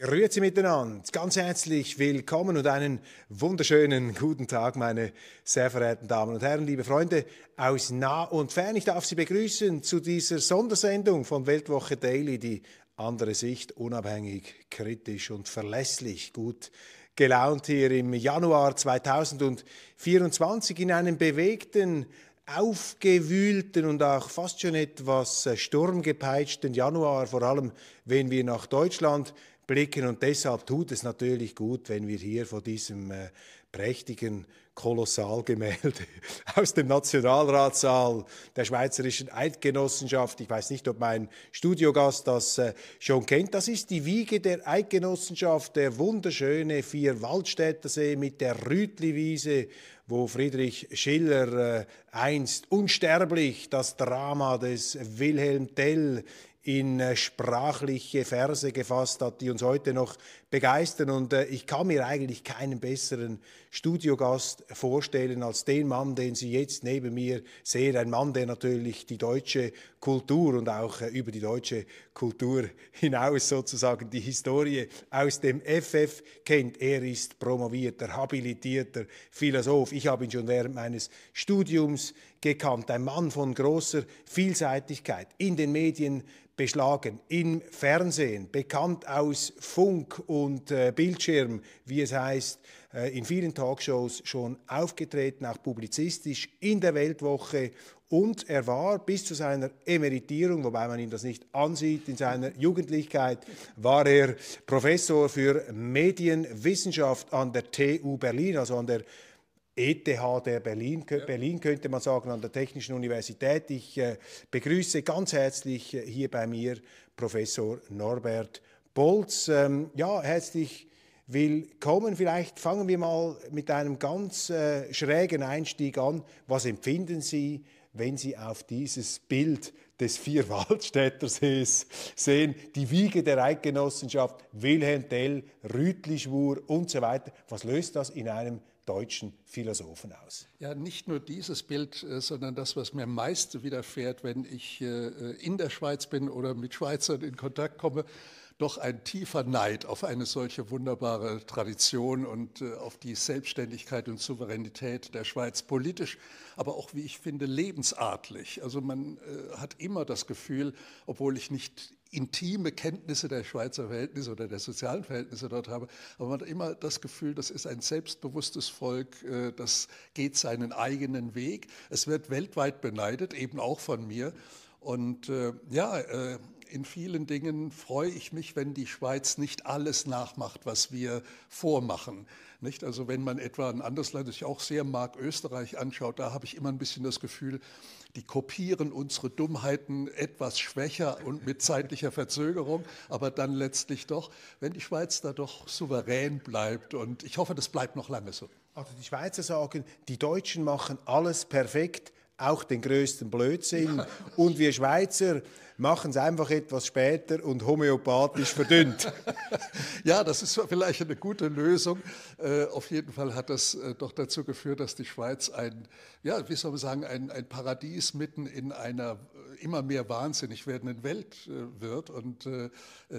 Grüezi miteinander, ganz herzlich willkommen und einen wunderschönen guten Tag, meine sehr verehrten Damen und Herren, liebe Freunde aus nah und fern. Ich darf Sie begrüßen zu dieser Sondersendung von Weltwoche Daily, die andere Sicht, unabhängig, kritisch und verlässlich gut gelaunt hier im Januar 2024 in einem bewegten aufgewühlten und auch fast schon etwas äh, sturmgepeitschten Januar, vor allem wenn wir nach Deutschland blicken. Und deshalb tut es natürlich gut, wenn wir hier vor diesem äh, prächtigen Kolossalgemälde aus dem Nationalratssaal der Schweizerischen Eidgenossenschaft. Ich weiß nicht, ob mein Studiogast das äh, schon kennt. Das ist die Wiege der Eidgenossenschaft, der wunderschöne vier Vierwaldstättersee mit der Rütliwiese, wo Friedrich Schiller äh, einst unsterblich das Drama des Wilhelm Tell in äh, sprachliche Verse gefasst hat, die uns heute noch begeistern. Und äh, ich kann mir eigentlich keinen besseren Studiogast vorstellen als den Mann, den Sie jetzt neben mir sehen. Ein Mann, der natürlich die deutsche Kultur und auch äh, über die deutsche Kultur hinaus sozusagen die Historie aus dem FF kennt. Er ist promovierter, habilitierter Philosoph. Ich habe ihn schon während meines Studiums gekannt. Ein Mann von großer Vielseitigkeit, in den Medien beschlagen, im Fernsehen, bekannt aus Funk und äh, Bildschirm, wie es heißt, äh, in vielen Talkshows schon aufgetreten, auch publizistisch in der Weltwoche. Und er war bis zu seiner Emeritierung, wobei man ihn das nicht ansieht, in seiner Jugendlichkeit war er Professor für Medienwissenschaft an der TU Berlin, also an der ETH der Berlin, Berlin könnte man sagen, an der Technischen Universität. Ich äh, begrüße ganz herzlich äh, hier bei mir Professor Norbert Bolz. Ähm, ja, herzlich willkommen willkommen. Vielleicht fangen wir mal mit einem ganz äh, schrägen Einstieg an. Was empfinden Sie, wenn Sie auf dieses Bild des Vierwaldstättersees sehen, die Wiege der Eidgenossenschaft, Wilhelm Tell, Rütli Schwur und so weiter. Was löst das in einem deutschen Philosophen aus? Ja, nicht nur dieses Bild, äh, sondern das, was mir meist widerfährt, wenn ich äh, äh, in der Schweiz bin oder mit Schweizern in Kontakt komme, doch ein tiefer Neid auf eine solche wunderbare Tradition und äh, auf die Selbstständigkeit und Souveränität der Schweiz politisch, aber auch, wie ich finde, lebensartlich. Also man äh, hat immer das Gefühl, obwohl ich nicht intime Kenntnisse der Schweizer Verhältnisse oder der sozialen Verhältnisse dort habe, aber man hat immer das Gefühl, das ist ein selbstbewusstes Volk, äh, das geht seinen eigenen Weg. Es wird weltweit beneidet, eben auch von mir. Und äh, ja, äh, in vielen Dingen freue ich mich, wenn die Schweiz nicht alles nachmacht, was wir vormachen. Nicht? Also wenn man etwa ein anderes Land, das ich auch sehr mag, Österreich anschaut, da habe ich immer ein bisschen das Gefühl, die kopieren unsere Dummheiten etwas schwächer und mit zeitlicher Verzögerung, aber dann letztlich doch, wenn die Schweiz da doch souverän bleibt. Und ich hoffe, das bleibt noch lange so. Also die Schweizer sagen, die Deutschen machen alles perfekt, auch den größten Blödsinn. Und wir Schweizer machen es einfach etwas später und homöopathisch verdünnt. ja, das ist vielleicht eine gute Lösung. Äh, auf jeden Fall hat das äh, doch dazu geführt, dass die Schweiz ein, ja, wie soll man sagen, ein, ein Paradies mitten in einer immer mehr wahnsinnig werdenden Welt äh, wird und äh,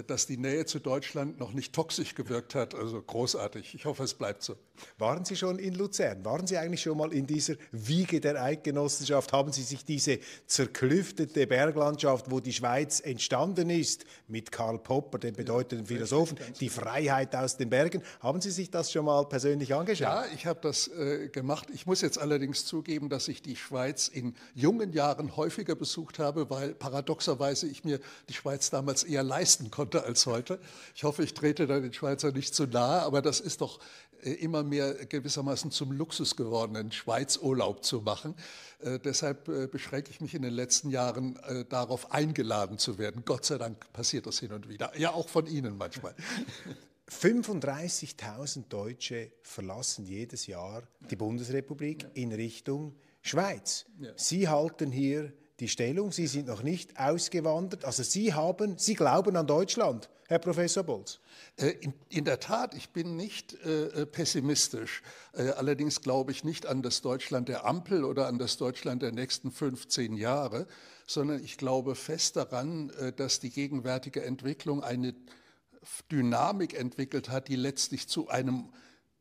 dass die Nähe zu Deutschland noch nicht toxisch gewirkt hat. Also großartig. Ich hoffe, es bleibt so. Waren Sie schon in Luzern? Waren Sie eigentlich schon mal in dieser Wiege der Eidgenossenschaft? Haben Sie sich diese zerklüftete Berglandschaft, wo die Schweiz entstanden ist, mit Karl Popper, dem bedeutenden ja, Philosophen, die genau. Freiheit aus den Bergen, haben Sie sich das schon mal persönlich angeschaut? Ja, ich habe das äh, gemacht. Ich muss jetzt allerdings zugeben, dass ich die Schweiz in jungen Jahren häufiger besucht habe habe, weil paradoxerweise ich mir die Schweiz damals eher leisten konnte als heute. Ich hoffe, ich trete da den Schweizer nicht zu nahe, aber das ist doch äh, immer mehr gewissermaßen zum Luxus geworden, in Schweiz Urlaub zu machen. Äh, deshalb äh, beschränke ich mich in den letzten Jahren äh, darauf, eingeladen zu werden. Gott sei Dank passiert das hin und wieder. Ja, auch von Ihnen manchmal. 35.000 Deutsche verlassen jedes Jahr die Bundesrepublik ja. in Richtung Schweiz. Ja. Sie halten hier die Stellung, Sie sind noch nicht ausgewandert. Also Sie haben, Sie glauben an Deutschland, Herr Professor Bolz. Äh, in, in der Tat, ich bin nicht äh, äh, pessimistisch. Äh, allerdings glaube ich nicht an das Deutschland der Ampel oder an das Deutschland der nächsten 15 Jahre, sondern ich glaube fest daran, äh, dass die gegenwärtige Entwicklung eine Dynamik entwickelt hat, die letztlich zu einem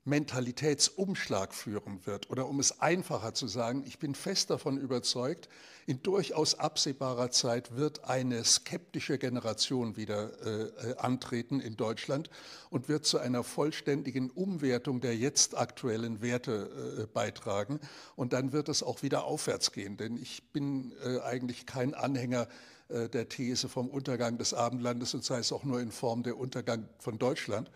Mentalitätsumschlag führen wird. Oder um es einfacher zu sagen, ich bin fest davon überzeugt, in durchaus absehbarer Zeit wird eine skeptische Generation wieder äh, äh, antreten in Deutschland und wird zu einer vollständigen Umwertung der jetzt aktuellen Werte äh, beitragen. Und dann wird es auch wieder aufwärts gehen, denn ich bin äh, eigentlich kein Anhänger äh, der These vom Untergang des Abendlandes und sei es auch nur in Form der Untergang von Deutschland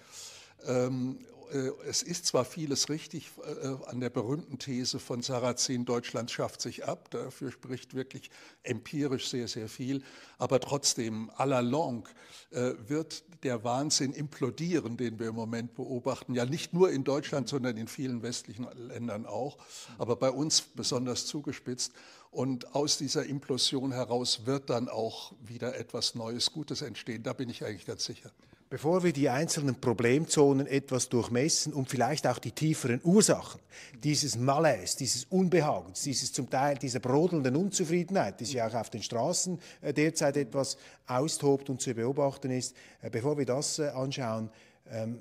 ähm, äh, es ist zwar vieles richtig äh, an der berühmten These von Sarrazin, Deutschland schafft sich ab, dafür spricht wirklich empirisch sehr, sehr viel, aber trotzdem, à la longue, äh, wird der Wahnsinn implodieren, den wir im Moment beobachten, ja nicht nur in Deutschland, sondern in vielen westlichen Ländern auch, aber bei uns besonders zugespitzt. Und aus dieser Implosion heraus wird dann auch wieder etwas Neues, Gutes entstehen, da bin ich eigentlich ganz sicher. Bevor wir die einzelnen Problemzonen etwas durchmessen und vielleicht auch die tieferen Ursachen dieses Malais, dieses Unbehagens, dieses zum Teil dieser brodelnden Unzufriedenheit, die sich auch auf den Straßen äh, derzeit etwas austobt und zu beobachten ist, äh, bevor wir das äh, anschauen, ähm,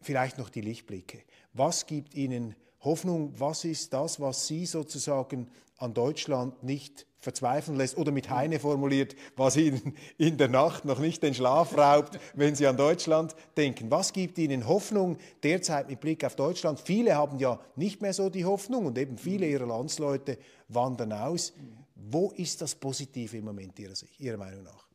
vielleicht noch die Lichtblicke. Was gibt Ihnen Hoffnung? Was ist das, was Sie sozusagen an Deutschland nicht verzweifeln lässt oder mit Heine formuliert, was Ihnen in der Nacht noch nicht den Schlaf raubt, wenn Sie an Deutschland denken. Was gibt Ihnen Hoffnung derzeit mit Blick auf Deutschland? Viele haben ja nicht mehr so die Hoffnung und eben viele Ihrer Landsleute wandern aus. Wo ist das Positive im Moment Ihrer, Sicht, Ihrer Meinung nach?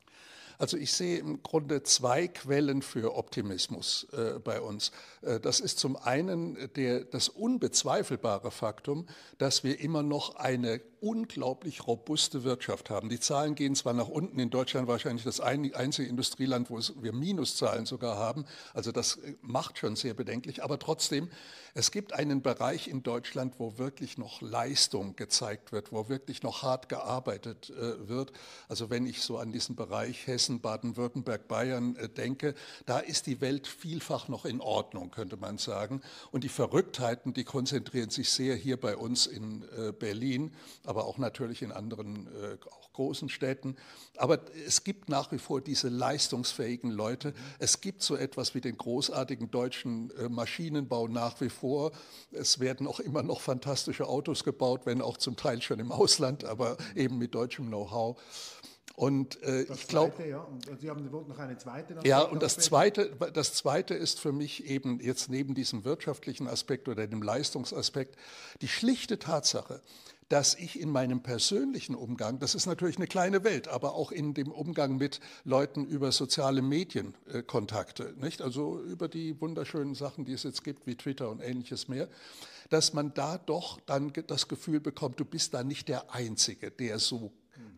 Also ich sehe im Grunde zwei Quellen für Optimismus äh, bei uns. Äh, das ist zum einen der, das unbezweifelbare Faktum, dass wir immer noch eine unglaublich robuste Wirtschaft haben. Die Zahlen gehen zwar nach unten, in Deutschland wahrscheinlich das einzige Industrieland, wo wir Minuszahlen sogar haben. Also das äh, macht schon sehr bedenklich, aber trotzdem, es gibt einen Bereich in Deutschland, wo wirklich noch Leistung gezeigt wird, wo wirklich noch hart gearbeitet äh, wird. Also wenn ich so an diesen Bereich Hessen Hessen, Baden-Württemberg, Bayern äh, denke, da ist die Welt vielfach noch in Ordnung, könnte man sagen. Und die Verrücktheiten, die konzentrieren sich sehr hier bei uns in äh, Berlin, aber auch natürlich in anderen äh, auch großen Städten. Aber es gibt nach wie vor diese leistungsfähigen Leute. Es gibt so etwas wie den großartigen deutschen Maschinenbau nach wie vor. Es werden auch immer noch fantastische Autos gebaut, wenn auch zum Teil schon im Ausland, aber eben mit deutschem Know-how. Und äh, ich glaube, ja. Äh, Sie haben noch eine zweite. Ja, und das zweite, das zweite ist für mich eben jetzt neben diesem wirtschaftlichen Aspekt oder dem Leistungsaspekt die schlichte Tatsache, dass ich in meinem persönlichen Umgang, das ist natürlich eine kleine Welt, aber auch in dem Umgang mit Leuten über soziale Medienkontakte, äh, nicht? Also über die wunderschönen Sachen, die es jetzt gibt, wie Twitter und ähnliches mehr, dass man da doch dann das Gefühl bekommt, du bist da nicht der Einzige, der so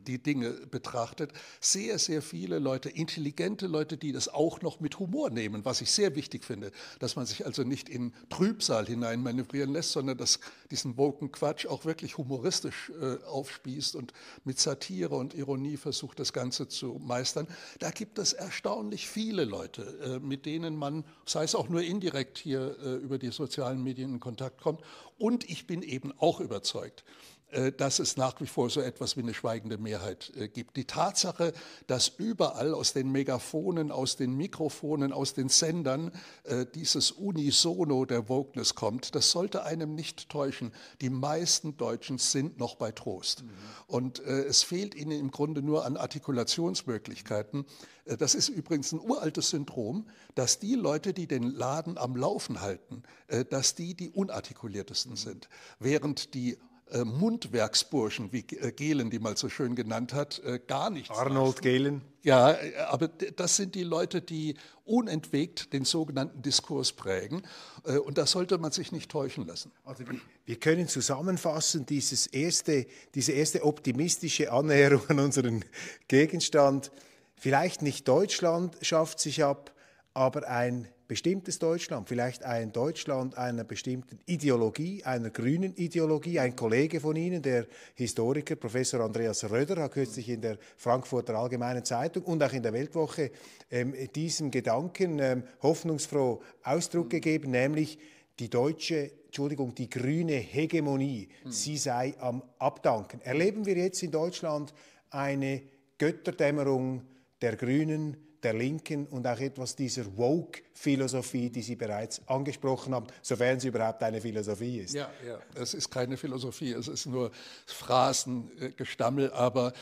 die Dinge betrachtet, sehr, sehr viele Leute, intelligente Leute, die das auch noch mit Humor nehmen, was ich sehr wichtig finde, dass man sich also nicht in Trübsal hinein manövrieren lässt, sondern dass diesen woken Quatsch auch wirklich humoristisch äh, aufspießt und mit Satire und Ironie versucht, das Ganze zu meistern. Da gibt es erstaunlich viele Leute, äh, mit denen man, sei es auch nur indirekt hier äh, über die sozialen Medien in Kontakt kommt. Und ich bin eben auch überzeugt, äh, dass es nach wie vor so etwas wie eine schweigende Mehrheit äh, gibt. Die Tatsache, dass überall aus den Megafonen, aus den Mikrofonen, aus den Sendern äh, dieses Unisono der Wokeness kommt, das sollte einem nicht täuschen. Die meisten Deutschen sind noch bei Trost. Mhm. Und es fehlt ihnen im Grunde nur an Artikulationsmöglichkeiten. Das ist übrigens ein uraltes Syndrom, dass die Leute, die den Laden am Laufen halten, dass die die unartikuliertesten mhm. sind, während die äh, Mundwerksburschen, wie äh, Gehlen die mal so schön genannt hat, äh, gar nichts. Arnold Gehlen. Ja, aber das sind die Leute, die unentwegt den sogenannten Diskurs prägen. Und da sollte man sich nicht täuschen lassen. Also wir können zusammenfassen, dieses erste, diese erste optimistische Annäherung an unseren Gegenstand, vielleicht nicht Deutschland schafft sich ab, aber ein bestimmtes Deutschland, vielleicht ein Deutschland einer bestimmten Ideologie, einer grünen Ideologie. Ein Kollege von Ihnen, der Historiker Professor Andreas Röder, hat kürzlich in der Frankfurter Allgemeinen Zeitung und auch in der Weltwoche ähm, diesem Gedanken ähm, hoffnungsfroh Ausdruck gegeben, nämlich die deutsche, Entschuldigung, die grüne Hegemonie, mhm. sie sei am Abdanken. Erleben wir jetzt in Deutschland eine Götterdämmerung der Grünen, der Linken und auch etwas dieser Woke-Philosophie, die Sie bereits angesprochen haben, sofern sie überhaupt eine Philosophie ist. Ja, ja, es ist keine Philosophie, es ist nur Phrasengestammel, äh, aber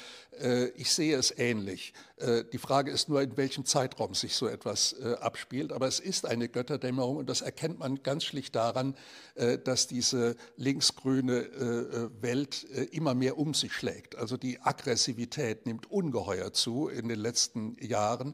äh, ich sehe es ähnlich. Äh, die Frage ist nur, in welchem Zeitraum sich so etwas äh, abspielt, aber es ist eine Götterdämmerung und das erkennt man ganz schlicht daran, äh, dass diese linksgrüne äh, Welt immer mehr um sich schlägt. Also die Aggressivität nimmt ungeheuer zu in den letzten Jahren.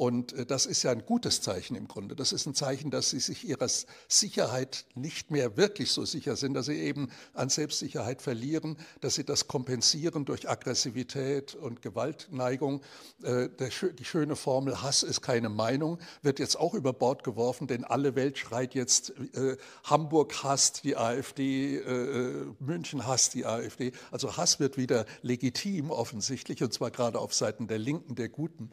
Und äh, das ist ja ein gutes Zeichen im Grunde. Das ist ein Zeichen, dass sie sich ihrer Sicherheit nicht mehr wirklich so sicher sind, dass sie eben an Selbstsicherheit verlieren, dass sie das kompensieren durch Aggressivität und Gewaltneigung. Äh, die schöne Formel Hass ist keine Meinung wird jetzt auch über Bord geworfen, denn alle Welt schreit jetzt, äh, Hamburg hasst die AfD, München hasst die AfD. Also Hass wird wieder legitim offensichtlich und zwar gerade auf Seiten der Linken, der Guten.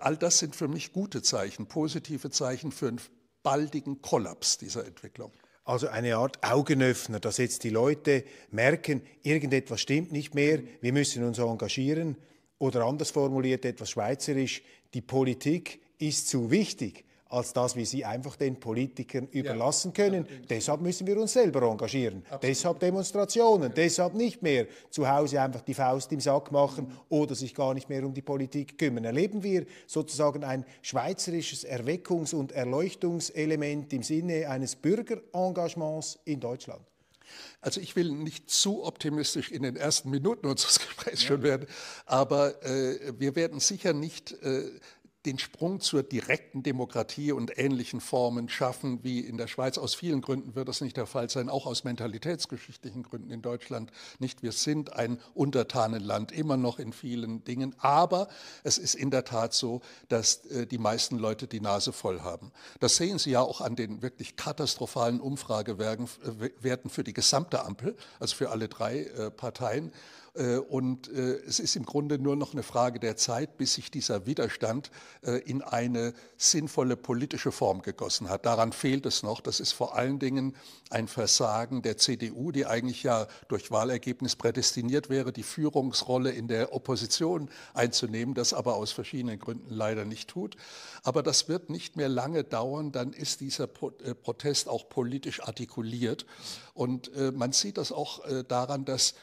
all das sind für mich gute Zeichen, positive Zeichen für einen baldigen Kollaps dieser Entwicklung. Also eine Art Augenöffner, dass jetzt die Leute merken, irgendetwas stimmt nicht mehr, wir müssen uns engagieren. Oder anders formuliert, etwas schweizerisch, die Politik ist zu wichtig, als das wir sie einfach den Politikern überlassen können. Natürlich. Deshalb müssen wir uns selber engagieren. Absolut. Deshalb Demonstrationen, ja. deshalb nicht mehr zu Hause einfach die Faust im Sack machen oder sich gar nicht mehr um die Politik kümmern. Erleben wir sozusagen ein schweizerisches Erweckungs- und Erleuchtungselement im Sinne eines Bürgerengagements in Deutschland. Also ich will nicht zu optimistisch in den ersten Minuten unseres Gesprächs ja. schon werden, aber äh, wir werden sicher nicht äh, den Sprung zur direkten Demokratie und ähnlichen Formen schaffen wie in der Schweiz. Aus vielen Gründen wird das nicht der Fall sein, auch aus mentalitätsgeschichtlichen Gründen in Deutschland nicht. Wir sind ein Untertanenland, immer noch in vielen Dingen. Aber es ist in der Tat so, dass äh, die meisten Leute die Nase voll haben. Das sehen Sie ja auch an den wirklich katastrophalen Umfragewerten äh, für die gesamte Ampel, also für alle drei äh, Parteien. Äh, und äh, es ist im Grunde nur noch eine Frage der Zeit, bis sich dieser Widerstand äh, in eine sinnvolle politische Form gegossen hat. Daran fehlt es noch. Das ist vor allen Dingen ein Versagen der CDU, die eigentlich ja durch Wahlergebnis prädestiniert wäre, die Führungsrolle in der Opposition einzunehmen, das aber aus verschiedenen Gründen leider nicht tut. Aber das wird nicht mehr lange dauern, dann ist dieser Protest auch politisch artikuliert. Und man sieht das auch daran, dass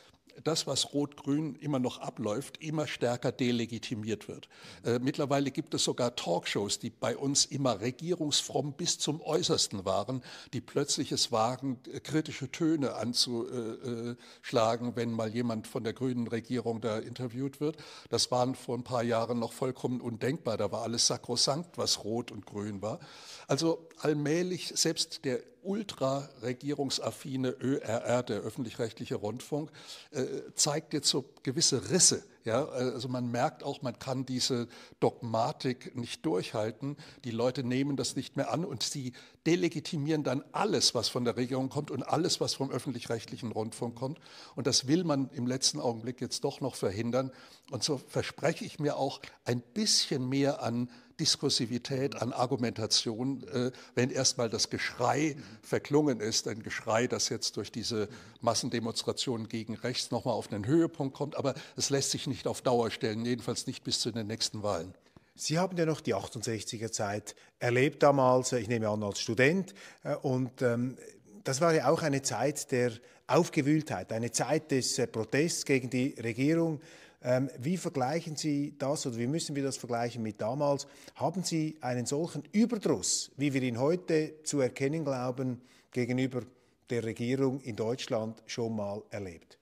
das, was Rot-Grün immer noch abläuft, immer stärker delegitimiert wird. Äh, mittlerweile gibt es sogar Talkshows, die bei uns immer regierungsfromm bis zum Äußersten waren, die plötzlich es wagen, äh, kritische Töne anzuschlagen, wenn mal jemand von der grünen Regierung da interviewt wird. Das waren vor ein paar Jahren noch vollkommen undenkbar. Da war alles sakrosankt, was rot und grün war. Also allmählich, selbst der ultra-regierungsaffine ÖRR, der öffentlich-rechtliche Rundfunk, äh, zeigt jetzt so gewisse Risse. Ja, also man merkt auch, man kann diese Dogmatik nicht durchhalten. Die Leute nehmen das nicht mehr an und sie delegitimieren dann alles, was von der Regierung kommt und alles, was vom öffentlich-rechtlichen Rundfunk kommt. Und das will man im letzten Augenblick jetzt doch noch verhindern. Und so verspreche ich mir auch ein bisschen mehr an Diskursivität, an Argumentation, äh, wenn erstmal das Geschrei verklungen ist, ein Geschrei, das jetzt durch diese Massendemonstrationen gegen rechts nochmal auf einen Höhepunkt kommt, aber es lässt sich nicht auf Dauer stellen, jedenfalls nicht bis zu den nächsten Wahlen. Sie haben ja noch die 68er Zeit erlebt damals, ich nehme an als Student, äh, und ähm, das war ja auch eine Zeit der Aufgewühltheit, eine Zeit des äh, Protests gegen die Regierung. Ähm, wie vergleichen Sie das oder wie müssen wir das vergleichen mit damals? Haben Sie einen solchen Überdruss, wie wir ihn heute zu erkennen glauben, gegenüber der Regierung in Deutschland schon mal erlebt?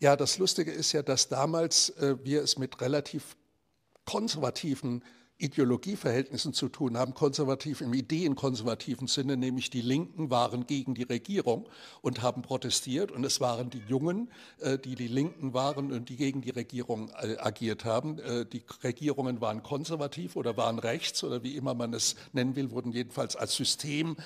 Ja, das Lustige ist ja, dass damals äh, wir es mit relativ konservativen äh, Ideologieverhältnissen zu tun haben, konservativ im ideenkonservativen Sinne, nämlich die Linken waren gegen die Regierung und haben protestiert und es waren die Jungen, äh, die die Linken waren und die gegen die Regierung äh, agiert haben. Äh, die Regierungen waren konservativ oder waren rechts oder wie immer man es nennen will, wurden jedenfalls als System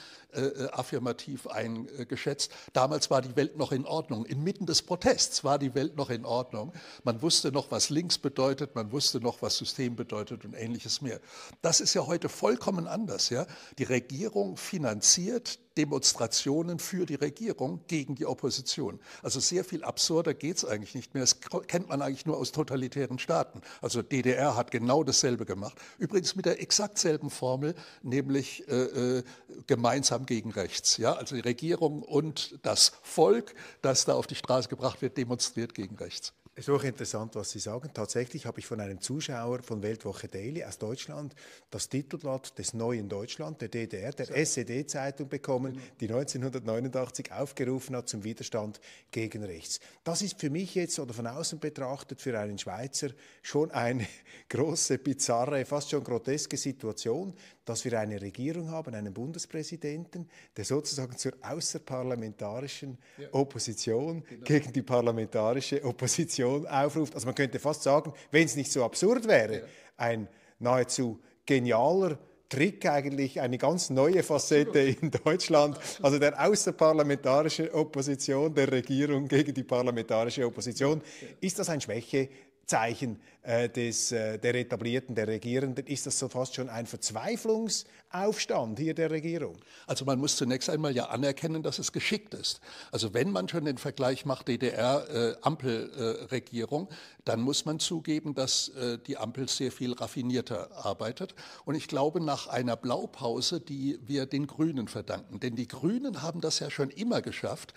affirmativ eingeschätzt. Damals war die Welt noch in Ordnung. Inmitten des Protests war die Welt noch in Ordnung. Man wusste noch, was links bedeutet, man wusste noch, was System bedeutet und ähnliches mehr. Das ist ja heute vollkommen anders. Ja? Die Regierung finanziert Demonstrationen für die Regierung gegen die Opposition. Also sehr viel absurder geht es eigentlich nicht mehr. Das kennt man eigentlich nur aus totalitären Staaten. Also DDR hat genau dasselbe gemacht. Übrigens mit der exakt selben Formel, nämlich äh, äh, gemeinsam gegen rechts. Ja? Also die Regierung und das Volk, das da auf die Straße gebracht wird, demonstriert gegen rechts. Es ist auch interessant, was Sie sagen. Tatsächlich habe ich von einem Zuschauer von Weltwoche Daily aus Deutschland das Titelblatt des neuen Deutschland, der DDR, der so. SED-Zeitung bekommen, mhm. die 1989 aufgerufen hat zum Widerstand gegen rechts. Das ist für mich jetzt oder von außen betrachtet für einen Schweizer schon eine große, bizarre, fast schon groteske Situation, dass wir eine Regierung haben, einen Bundespräsidenten, der sozusagen zur außerparlamentarischen ja. Opposition genau. gegen die parlamentarische Opposition aufruft. Also man könnte fast sagen, wenn es nicht so absurd wäre, ja. ein nahezu genialer Trick eigentlich, eine ganz neue Facette in Deutschland, also der außerparlamentarischen Opposition der Regierung gegen die parlamentarische Opposition. Ist das ein Schwäche Zeichen äh, des, äh, der Etablierten, der Regierenden, ist das so fast schon ein Verzweiflungsaufstand hier der Regierung? Also man muss zunächst einmal ja anerkennen, dass es geschickt ist. Also wenn man schon den Vergleich macht DDR-Ampelregierung, äh, dann muss man zugeben, dass äh, die Ampel sehr viel raffinierter arbeitet. Und ich glaube nach einer Blaupause, die wir den Grünen verdanken. Denn die Grünen haben das ja schon immer geschafft,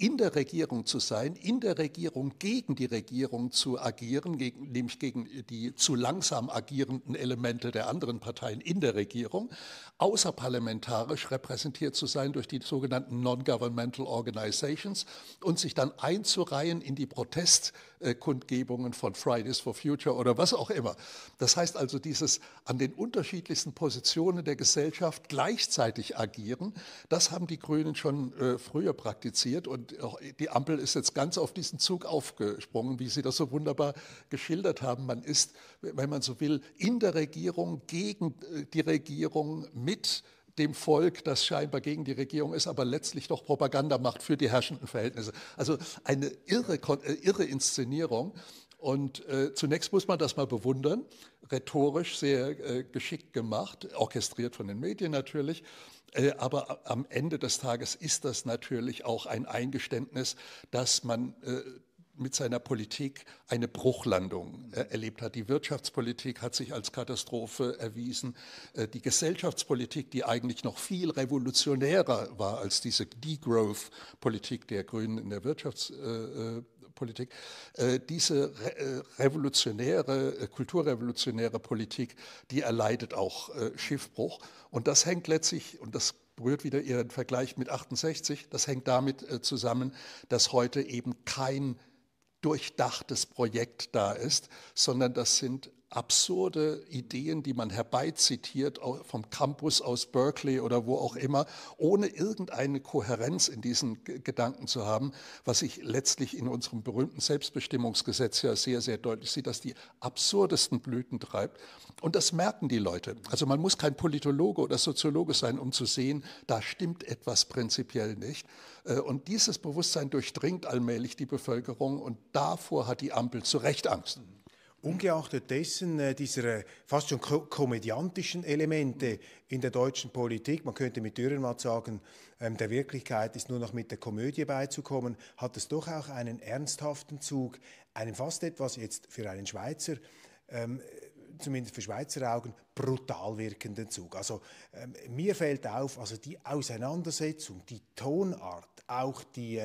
in der Regierung zu sein, in der Regierung gegen die Regierung zu agieren, gegen, nämlich gegen die zu langsam agierenden Elemente der anderen Parteien in der Regierung, außerparlamentarisch repräsentiert zu sein durch die sogenannten Non-Governmental Organizations und sich dann einzureihen in die Protestkundgebungen von Fridays for Future oder was auch immer. Das heißt also dieses an den unterschiedlichsten Positionen der Gesellschaft gleichzeitig agieren, das haben die Grünen schon äh, früher praktiziert und die Ampel ist jetzt ganz auf diesen Zug aufgesprungen, wie Sie das so wunderbar geschildert haben. Man ist, wenn man so will, in der Regierung, gegen äh, die Regierung, mit dem Volk, das scheinbar gegen die Regierung ist, aber letztlich doch Propaganda macht für die herrschenden Verhältnisse. Also eine irre, äh, irre Inszenierung. Und äh, zunächst muss man das mal bewundern, rhetorisch sehr äh, geschickt gemacht, orchestriert von den Medien natürlich. Äh, aber am Ende des Tages ist das natürlich auch ein Eingeständnis, dass man äh, mit seiner Politik eine Bruchlandung äh, mhm. erlebt hat. Die Wirtschaftspolitik hat sich als Katastrophe erwiesen. die Gesellschaftspolitik, die eigentlich noch viel revolutionärer war als diese Degrowth-Politik der Grünen in der Wirtschaftspolitik, Politik, äh, diese äh, revolutionäre, äh, kulturrevolutionäre Politik, die erleidet auch Schiffbruch. Und das hängt letztlich, und das berührt wieder Ihren Vergleich mit 68, das hängt damit zusammen, dass heute eben kein durchdachtes Projekt da ist, sondern das sind absurde Ideen, die man herbeizitiert vom Campus aus Berkeley oder wo auch immer, ohne irgendeine Kohärenz in diesen Gedanken zu haben, was sich letztlich in unserem berühmten Selbstbestimmungsgesetz ja sehr, sehr deutlich sieht, dass die absurdesten Blüten treibt. Und das merken die Leute. Also man muss kein Politologe oder Soziologe sein, um zu sehen, da stimmt etwas prinzipiell nicht. Äh, und dieses Bewusstsein durchdringt allmählich die Bevölkerung und davor hat die Ampel zu Recht Angst. Ungeachtet dessen, äh, dieser äh, fast schon komödiantischen Elemente in der deutschen Politik, man könnte mit Dürrenmatt sagen, ähm, der Wirklichkeit ist nur noch mit der Komödie beizukommen, hat es doch auch einen ernsthaften Zug, einen fast etwas jetzt für einen Schweizer, ähm, äh, zumindest für Schweizer Augen, brutal wirkenden Zug. Also ähm, mir fällt auf, also die Auseinandersetzung, die Tonart, auch die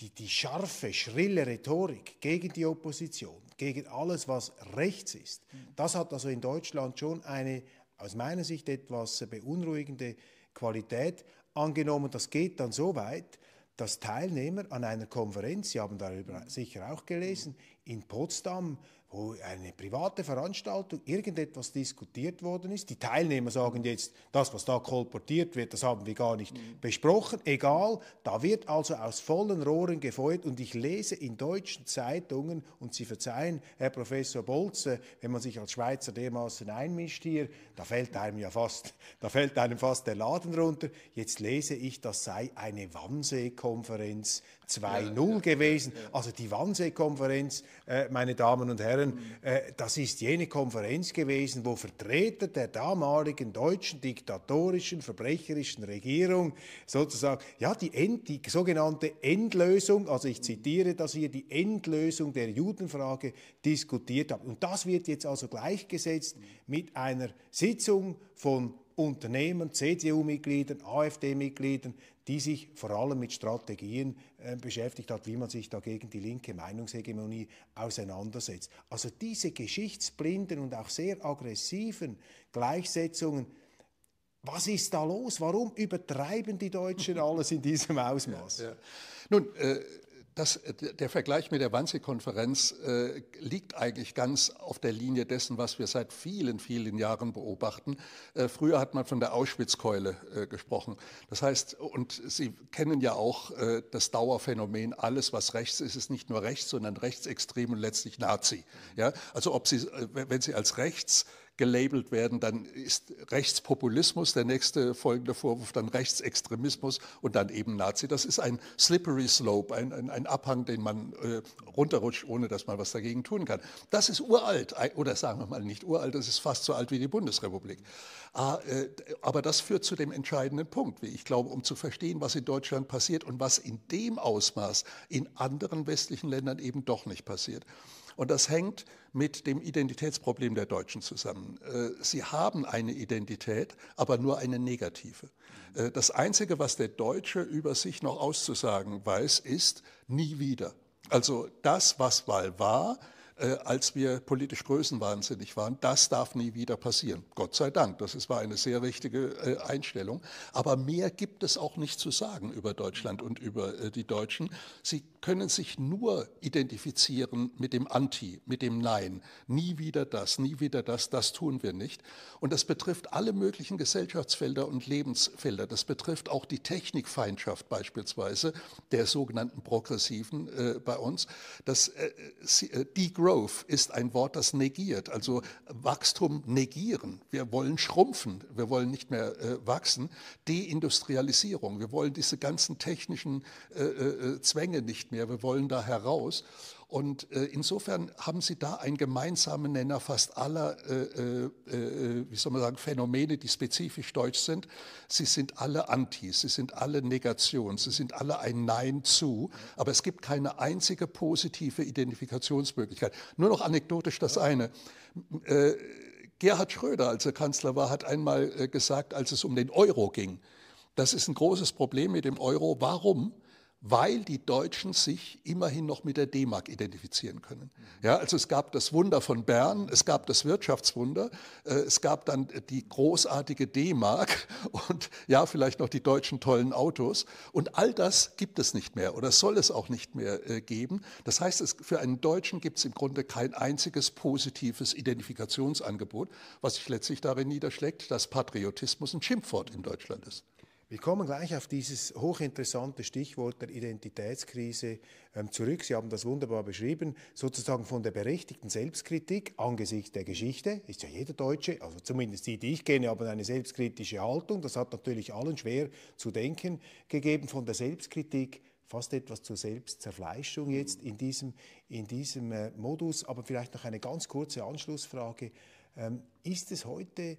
die, die scharfe, schrille Rhetorik gegen die Opposition, gegen alles, was rechts ist, das hat also in Deutschland schon eine aus meiner Sicht etwas beunruhigende Qualität. Angenommen, das geht dann so weit, dass Teilnehmer an einer Konferenz, Sie haben darüber sicher auch gelesen, in Potsdam wo eine private Veranstaltung irgendetwas diskutiert worden ist. Die Teilnehmer sagen jetzt, das, was da kolportiert wird, das haben wir gar nicht mhm. besprochen. Egal, da wird also aus vollen Rohren gefeuert und ich lese in deutschen Zeitungen, und Sie verzeihen, Herr Professor Bolze, wenn man sich als Schweizer dermaßen einmischt hier, da fällt einem ja fast, da fällt einem fast der Laden runter. Jetzt lese ich, das sei eine Wannsee-Konferenz 2-0 gewesen. Also die Wannsee-Konferenz, äh, meine Damen und Herren, mhm. äh, das ist jene Konferenz gewesen, wo Vertreter der damaligen deutschen diktatorischen, verbrecherischen Regierung sozusagen, ja, die, End, die sogenannte Endlösung, also ich zitiere das hier, die Endlösung der Judenfrage diskutiert haben. Und das wird jetzt also gleichgesetzt mhm. mit einer Sitzung von Unternehmen, CDU-Mitgliedern, AfD-Mitgliedern, die sich vor allem mit Strategien äh, beschäftigt hat, wie man sich dagegen die linke Meinungshegemonie auseinandersetzt. Also diese geschichtsblinden und auch sehr aggressiven Gleichsetzungen, was ist da los? Warum übertreiben die Deutschen alles in diesem Ausmaß? Ja, ja. Nun, äh, das, äh, der Vergleich mit der Wannsee-Konferenz äh, liegt eigentlich ganz auf der Linie dessen, was wir seit vielen, vielen Jahren beobachten. Äh, früher hat man von der Auschwitzkeule äh, gesprochen. Das heißt, und Sie kennen ja auch äh, das Dauerphänomen, alles, was rechts ist, ist nicht nur rechts, sondern rechtsextrem und letztlich Nazi. Ja? Also ob Sie, äh, wenn Sie als rechts gelabelt werden, dann ist Rechtspopulismus der nächste folgende Vorwurf, dann Rechtsextremismus und dann eben Nazi. Das ist ein slippery slope, ein, ein, ein Abhang, den man äh, runterrutscht, ohne dass man was dagegen tun kann. Das ist uralt, oder sagen wir mal nicht uralt, das ist fast so alt wie die Bundesrepublik. Ah, äh, aber das führt zu dem entscheidenden Punkt, wie ich glaube, um zu verstehen, was in Deutschland passiert und was in dem Ausmaß in anderen westlichen Ländern eben doch nicht passiert. Und das hängt mit dem Identitätsproblem der Deutschen zusammen. Äh, sie haben eine Identität, aber nur eine negative. Äh, das Einzige, was der Deutsche über sich noch auszusagen weiß, ist nie wieder. Also das, was mal war, äh, als wir politisch größenwahnsinnig waren. Das darf nie wieder passieren. Gott sei Dank, das ist, war eine sehr richtige äh, Einstellung. Aber mehr gibt es auch nicht zu sagen über Deutschland und über äh, die Deutschen. Sie können sich nur identifizieren mit dem Anti, mit dem Nein. Nie wieder das, nie wieder das, das tun wir nicht. Und das betrifft alle möglichen Gesellschaftsfelder und Lebensfelder. Das betrifft auch die Technikfeindschaft beispielsweise der sogenannten Progressiven äh, bei uns. Das äh, die Growth ist ein Wort, das negiert, also Wachstum negieren. Wir wollen schrumpfen, wir wollen nicht mehr äh, wachsen. Deindustrialisierung, wir wollen diese ganzen technischen äh, äh, äh Zwänge nicht mehr, wir wollen da heraus. Und äh, insofern haben sie da einen gemeinsamen Nenner fast aller, äh, äh, äh, wie soll man sagen, Phänomene, die spezifisch deutsch sind. Sie sind alle Anti, sie sind alle Negation, sie sind alle ein Nein zu, aber es gibt keine einzige positive Identifikationsmöglichkeit. Nur noch anekdotisch das eine. Äh, Gerhard Schröder, als er Kanzler war, hat einmal äh, gesagt, als es um den Euro ging, das ist ein großes Problem mit dem Euro. Warum? weil die Deutschen sich immerhin noch mit der D-Mark identifizieren können. Ja, also es gab das Wunder von Bern, es gab das Wirtschaftswunder, äh, es gab dann die großartige D-Mark und ja, vielleicht noch die deutschen tollen Autos. Und all das gibt es nicht mehr oder soll es auch nicht mehr äh, geben. Das heißt, es, für einen Deutschen gibt es im Grunde kein einziges positives Identifikationsangebot, was sich letztlich darin niederschlägt, dass Patriotismus ein Schimpfwort in Deutschland ist. Wir kommen gleich auf dieses hochinteressante Stichwort der Identitätskrise ähm, zurück. Sie haben das wunderbar beschrieben, sozusagen von der berechtigten Selbstkritik angesichts der Geschichte. Ist ja jeder Deutsche, also zumindest die, die ich kenne, haben eine selbstkritische Haltung. Das hat natürlich allen schwer zu denken gegeben, von der Selbstkritik fast etwas zur Selbstzerfleischung jetzt in diesem, in diesem äh, Modus. Aber vielleicht noch eine ganz kurze Anschlussfrage. Ähm, ist es heute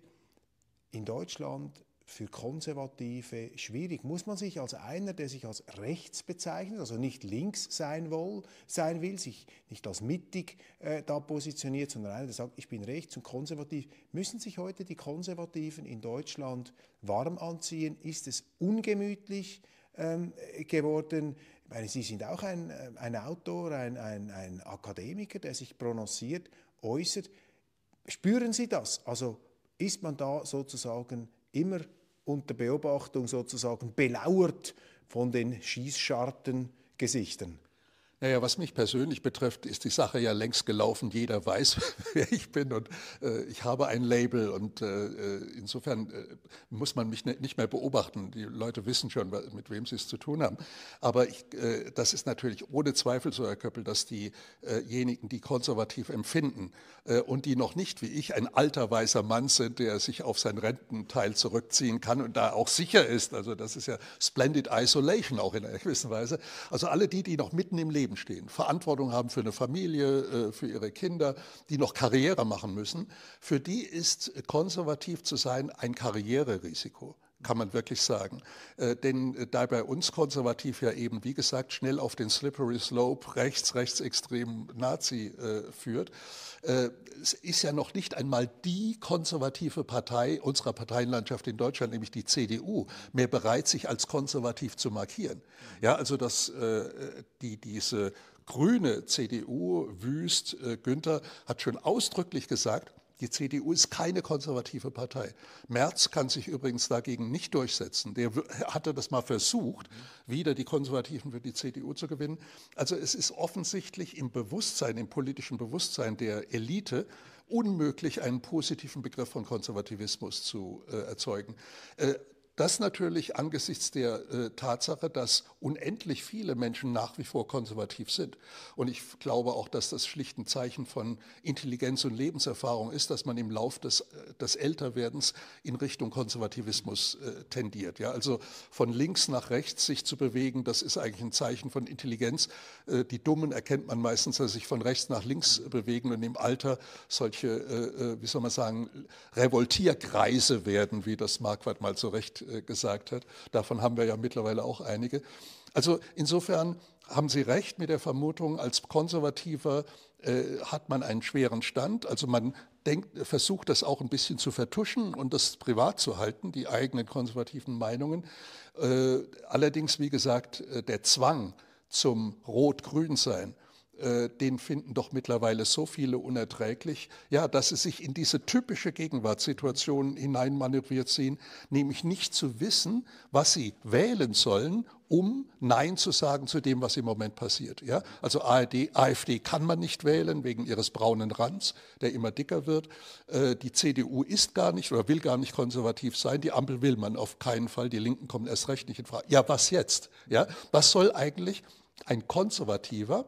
in Deutschland für Konservative schwierig. Muss man sich als einer, der sich als rechts bezeichnet, also nicht links sein, will, sein will sich nicht als mittig äh, da positioniert, sondern einer, der sagt, ich bin rechts und konservativ, müssen sich heute die Konservativen in Deutschland warm anziehen? Ist es ungemütlich? Ähm, äh, geworden. Ich meine, Sie sind auch ein, äh, ein Autor, ein, ein, ein Akademiker, der sich prononciert, äußert. Spüren Sie das? Also ist man da sozusagen immer unter Beobachtung sozusagen belauert von den Schießscharten Gesichtern. Naja, was mich persönlich betrifft, ist die Sache ja längst gelaufen. Jeder weiß, wer ich bin und äh, ich habe ein Label und äh, äh, insofern äh, muss man mich ne, nicht mehr beobachten. Die Leute wissen schon, mit wem sie es zu tun haben. Aber ich, äh, das ist natürlich ohne Zweifel so, Herr Köppel, dass diejenigen, äh, die konservativ empfinden und die noch nicht wie ich ein alter weißer Mann sind, der sich auf sein Rententeil zurückziehen kann und da auch sicher ist, also das ist ja Splendid Isolation auch in einer gewissen Weise. Also alle die, die noch mitten im Leben Leben stehen, Verantwortung haben für eine Familie, äh, für ihre Kinder, die noch Karriere machen müssen, für die ist konservativ zu sein ein Karriererisiko kann man wirklich sagen. Äh, denn äh, da bei uns konservativ ja eben, wie gesagt, schnell auf den slippery slope rechts, rechtsextrem Nazi äh, führt, äh, es ist ja noch nicht einmal die konservative Partei unserer Parteienlandschaft in Deutschland, nämlich die CDU, mehr bereit, sich als konservativ zu markieren. Ja, also dass äh, die, diese grüne CDU, Wüst, äh, Günther, hat schon ausdrücklich gesagt, die CDU ist keine konservative Partei. Merz kann sich übrigens dagegen nicht durchsetzen. Der hatte das mal versucht, wieder die Konservativen für die CDU zu gewinnen. Also es ist offensichtlich im Bewusstsein, im politischen Bewusstsein der Elite, unmöglich, einen positiven Begriff von Konservativismus zu äh, erzeugen. Äh, das natürlich angesichts der äh, Tatsache, dass unendlich viele Menschen nach wie vor konservativ sind. Und ich glaube auch, dass das schlicht ein Zeichen von Intelligenz und Lebenserfahrung ist, dass man im Lauf des, äh, des Älterwerdens in Richtung Konservativismus äh, tendiert. Ja, also von links nach rechts sich zu bewegen, das ist eigentlich ein Zeichen von Intelligenz. Äh, die Dummen erkennt man meistens, dass sie sich von rechts nach links bewegen und im Alter solche, äh, äh, wie soll man sagen, Revoltierkreise werden, wie das Marquardt mal so recht äh, gesagt hat. Davon haben wir ja mittlerweile auch einige. Also insofern haben Sie recht mit der Vermutung, als Konservativer äh, hat man einen schweren Stand. Also man denkt, versucht das auch ein bisschen zu vertuschen und das privat zu halten, die eigenen konservativen Meinungen. Äh, allerdings, wie gesagt, äh, der Zwang zum Rot-Grün-Sein äh, den finden doch mittlerweile so viele unerträglich, ja, dass sie sich in diese typische Gegenwartssituation hineinmanövriert sehen, nämlich nicht zu wissen, was sie wählen sollen, um Nein zu sagen zu dem, was im Moment passiert. Ja? Also ARD, AfD kann man nicht wählen wegen ihres braunen Rands, der immer dicker wird. Äh, die CDU ist gar nicht oder will gar nicht konservativ sein. Die Ampel will man auf keinen Fall. Die Linken kommen erst recht nicht in Frage. Ja, was jetzt? Ja? Was soll eigentlich ein Konservativer,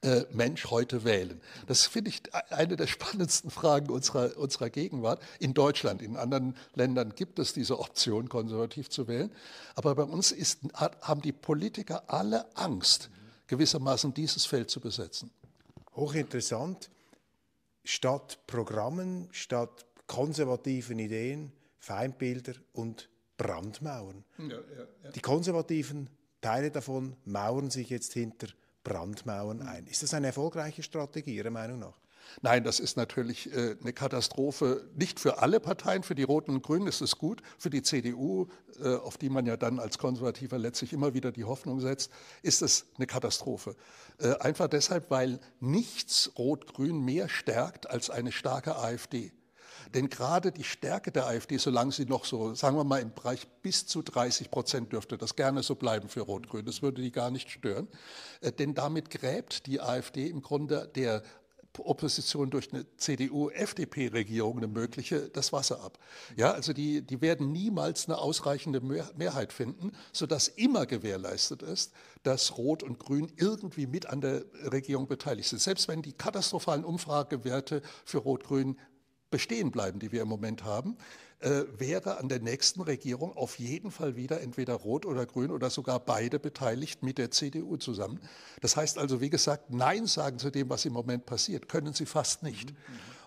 äh, Mensch heute wählen? Das finde ich e-, eine der spannendsten Fragen unserer, unserer Gegenwart in Deutschland. In anderen Ländern gibt es diese Option, konservativ zu wählen. Aber bei uns ist, haben die Politiker alle Angst, gewissermaßen dieses Feld zu besetzen. Hochinteressant. Statt Programmen, statt konservativen Ideen, Feindbilder und Brandmauern. Ja, ja, ja. Die konservativen Teile davon mauern sich jetzt hinter Brandmauern ein. Ist das eine erfolgreiche Strategie Ihrer Meinung nach? Nein, das ist natürlich äh, eine Katastrophe, nicht für alle Parteien, für die Roten und Grünen ist es gut, für die CDU, äh, auf die man ja dann als Konservativer letztlich immer wieder die Hoffnung setzt, ist es eine Katastrophe. Äh, einfach deshalb, weil nichts Rot-Grün mehr stärkt als eine starke AfD. Denn gerade die Stärke der AfD, solange sie noch so, sagen wir mal, im Bereich bis zu 30 Prozent dürfte das gerne so bleiben für Rot-Grün, das würde die gar nicht stören. Äh, denn damit gräbt die AfD im Grunde der Opposition durch eine CDU-FDP-Regierung eine mögliche das Wasser ab. Ja, also die, die werden niemals eine ausreichende Mehrheit finden, sodass immer gewährleistet ist, dass Rot und Grün irgendwie mit an der Regierung beteiligt sind. Selbst wenn die katastrophalen Umfragewerte für Rot-Grün bestehen bleiben, die wir im Moment haben, äh, wäre an der nächsten Regierung auf jeden Fall wieder entweder Rot oder Grün oder sogar beide beteiligt mit der CDU zusammen. Das heißt also, wie gesagt, Nein sagen zu dem, was im Moment passiert, können sie fast nicht. Mhm.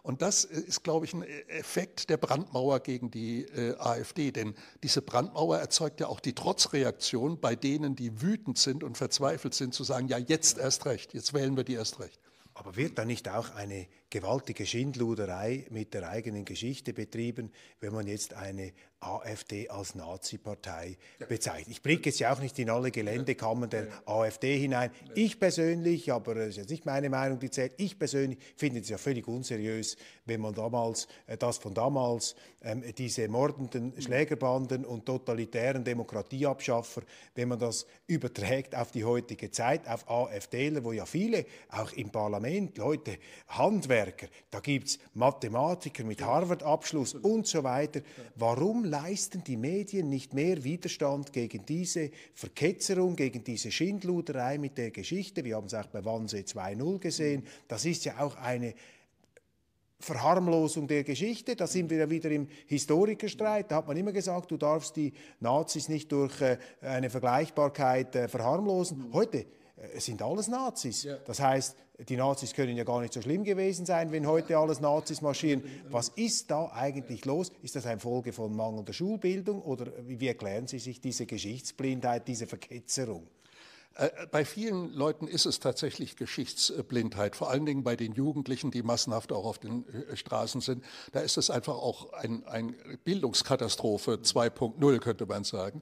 Und das äh, ist, glaube ich, ein Effekt der Brandmauer gegen die äh, AfD. Denn diese Brandmauer erzeugt ja auch die Trotzreaktion bei denen, die wütend sind und verzweifelt sind, zu sagen, ja, jetzt erst recht, jetzt wählen wir die erst recht. Aber wird da nicht auch eine gewaltige Schindluderei mit der eigenen Geschichte betrieben, wenn man jetzt eine AfD als Nazi-Partei bezeichnet. Ich blicke jetzt ja auch nicht in alle Geländekammern der AfD hinein. Ich persönlich, aber das ist jetzt nicht meine Meinung, die zählt, ich persönlich finde es ja völlig unseriös, wenn man damals, äh, das von damals, ähm, diese mordenden mhm. Schlägerbanden und totalitären Demokratieabschaffer, wenn man das überträgt auf die heutige Zeit, auf AfDler, wo ja viele, auch im Parlament, Leute, Handwerker, da gibt es Mathematiker mit Harvard-Abschluss und so weiter. Warum leisten die Medien nicht mehr Widerstand gegen diese Verketzerung, gegen diese Schindluderei mit der Geschichte. Wir haben es auch bei Wannsee 2.0 gesehen. Das ist ja auch eine Verharmlosung der Geschichte. Da sind wir ja wieder im Historikerstreit. Da hat man immer gesagt, du darfst die Nazis nicht durch äh, eine Vergleichbarkeit äh, verharmlosen. Heute äh, sind alles Nazis. Das heißt, die Nazis können ja gar nicht so schlimm gewesen sein, wenn heute alles Nazis marschieren. Was ist da eigentlich los? Ist das eine Folge von mangelnder Schulbildung oder wie erklären Sie sich diese Geschichtsblindheit, diese Verketzerung? Äh, äh, bei vielen Leuten ist es tatsächlich Geschichtsblindheit, vor allen Dingen bei den Jugendlichen, die massenhaft auch auf den äh, Straßen sind. Da ist es einfach auch eine ein Bildungskatastrophe 2.0, könnte man sagen.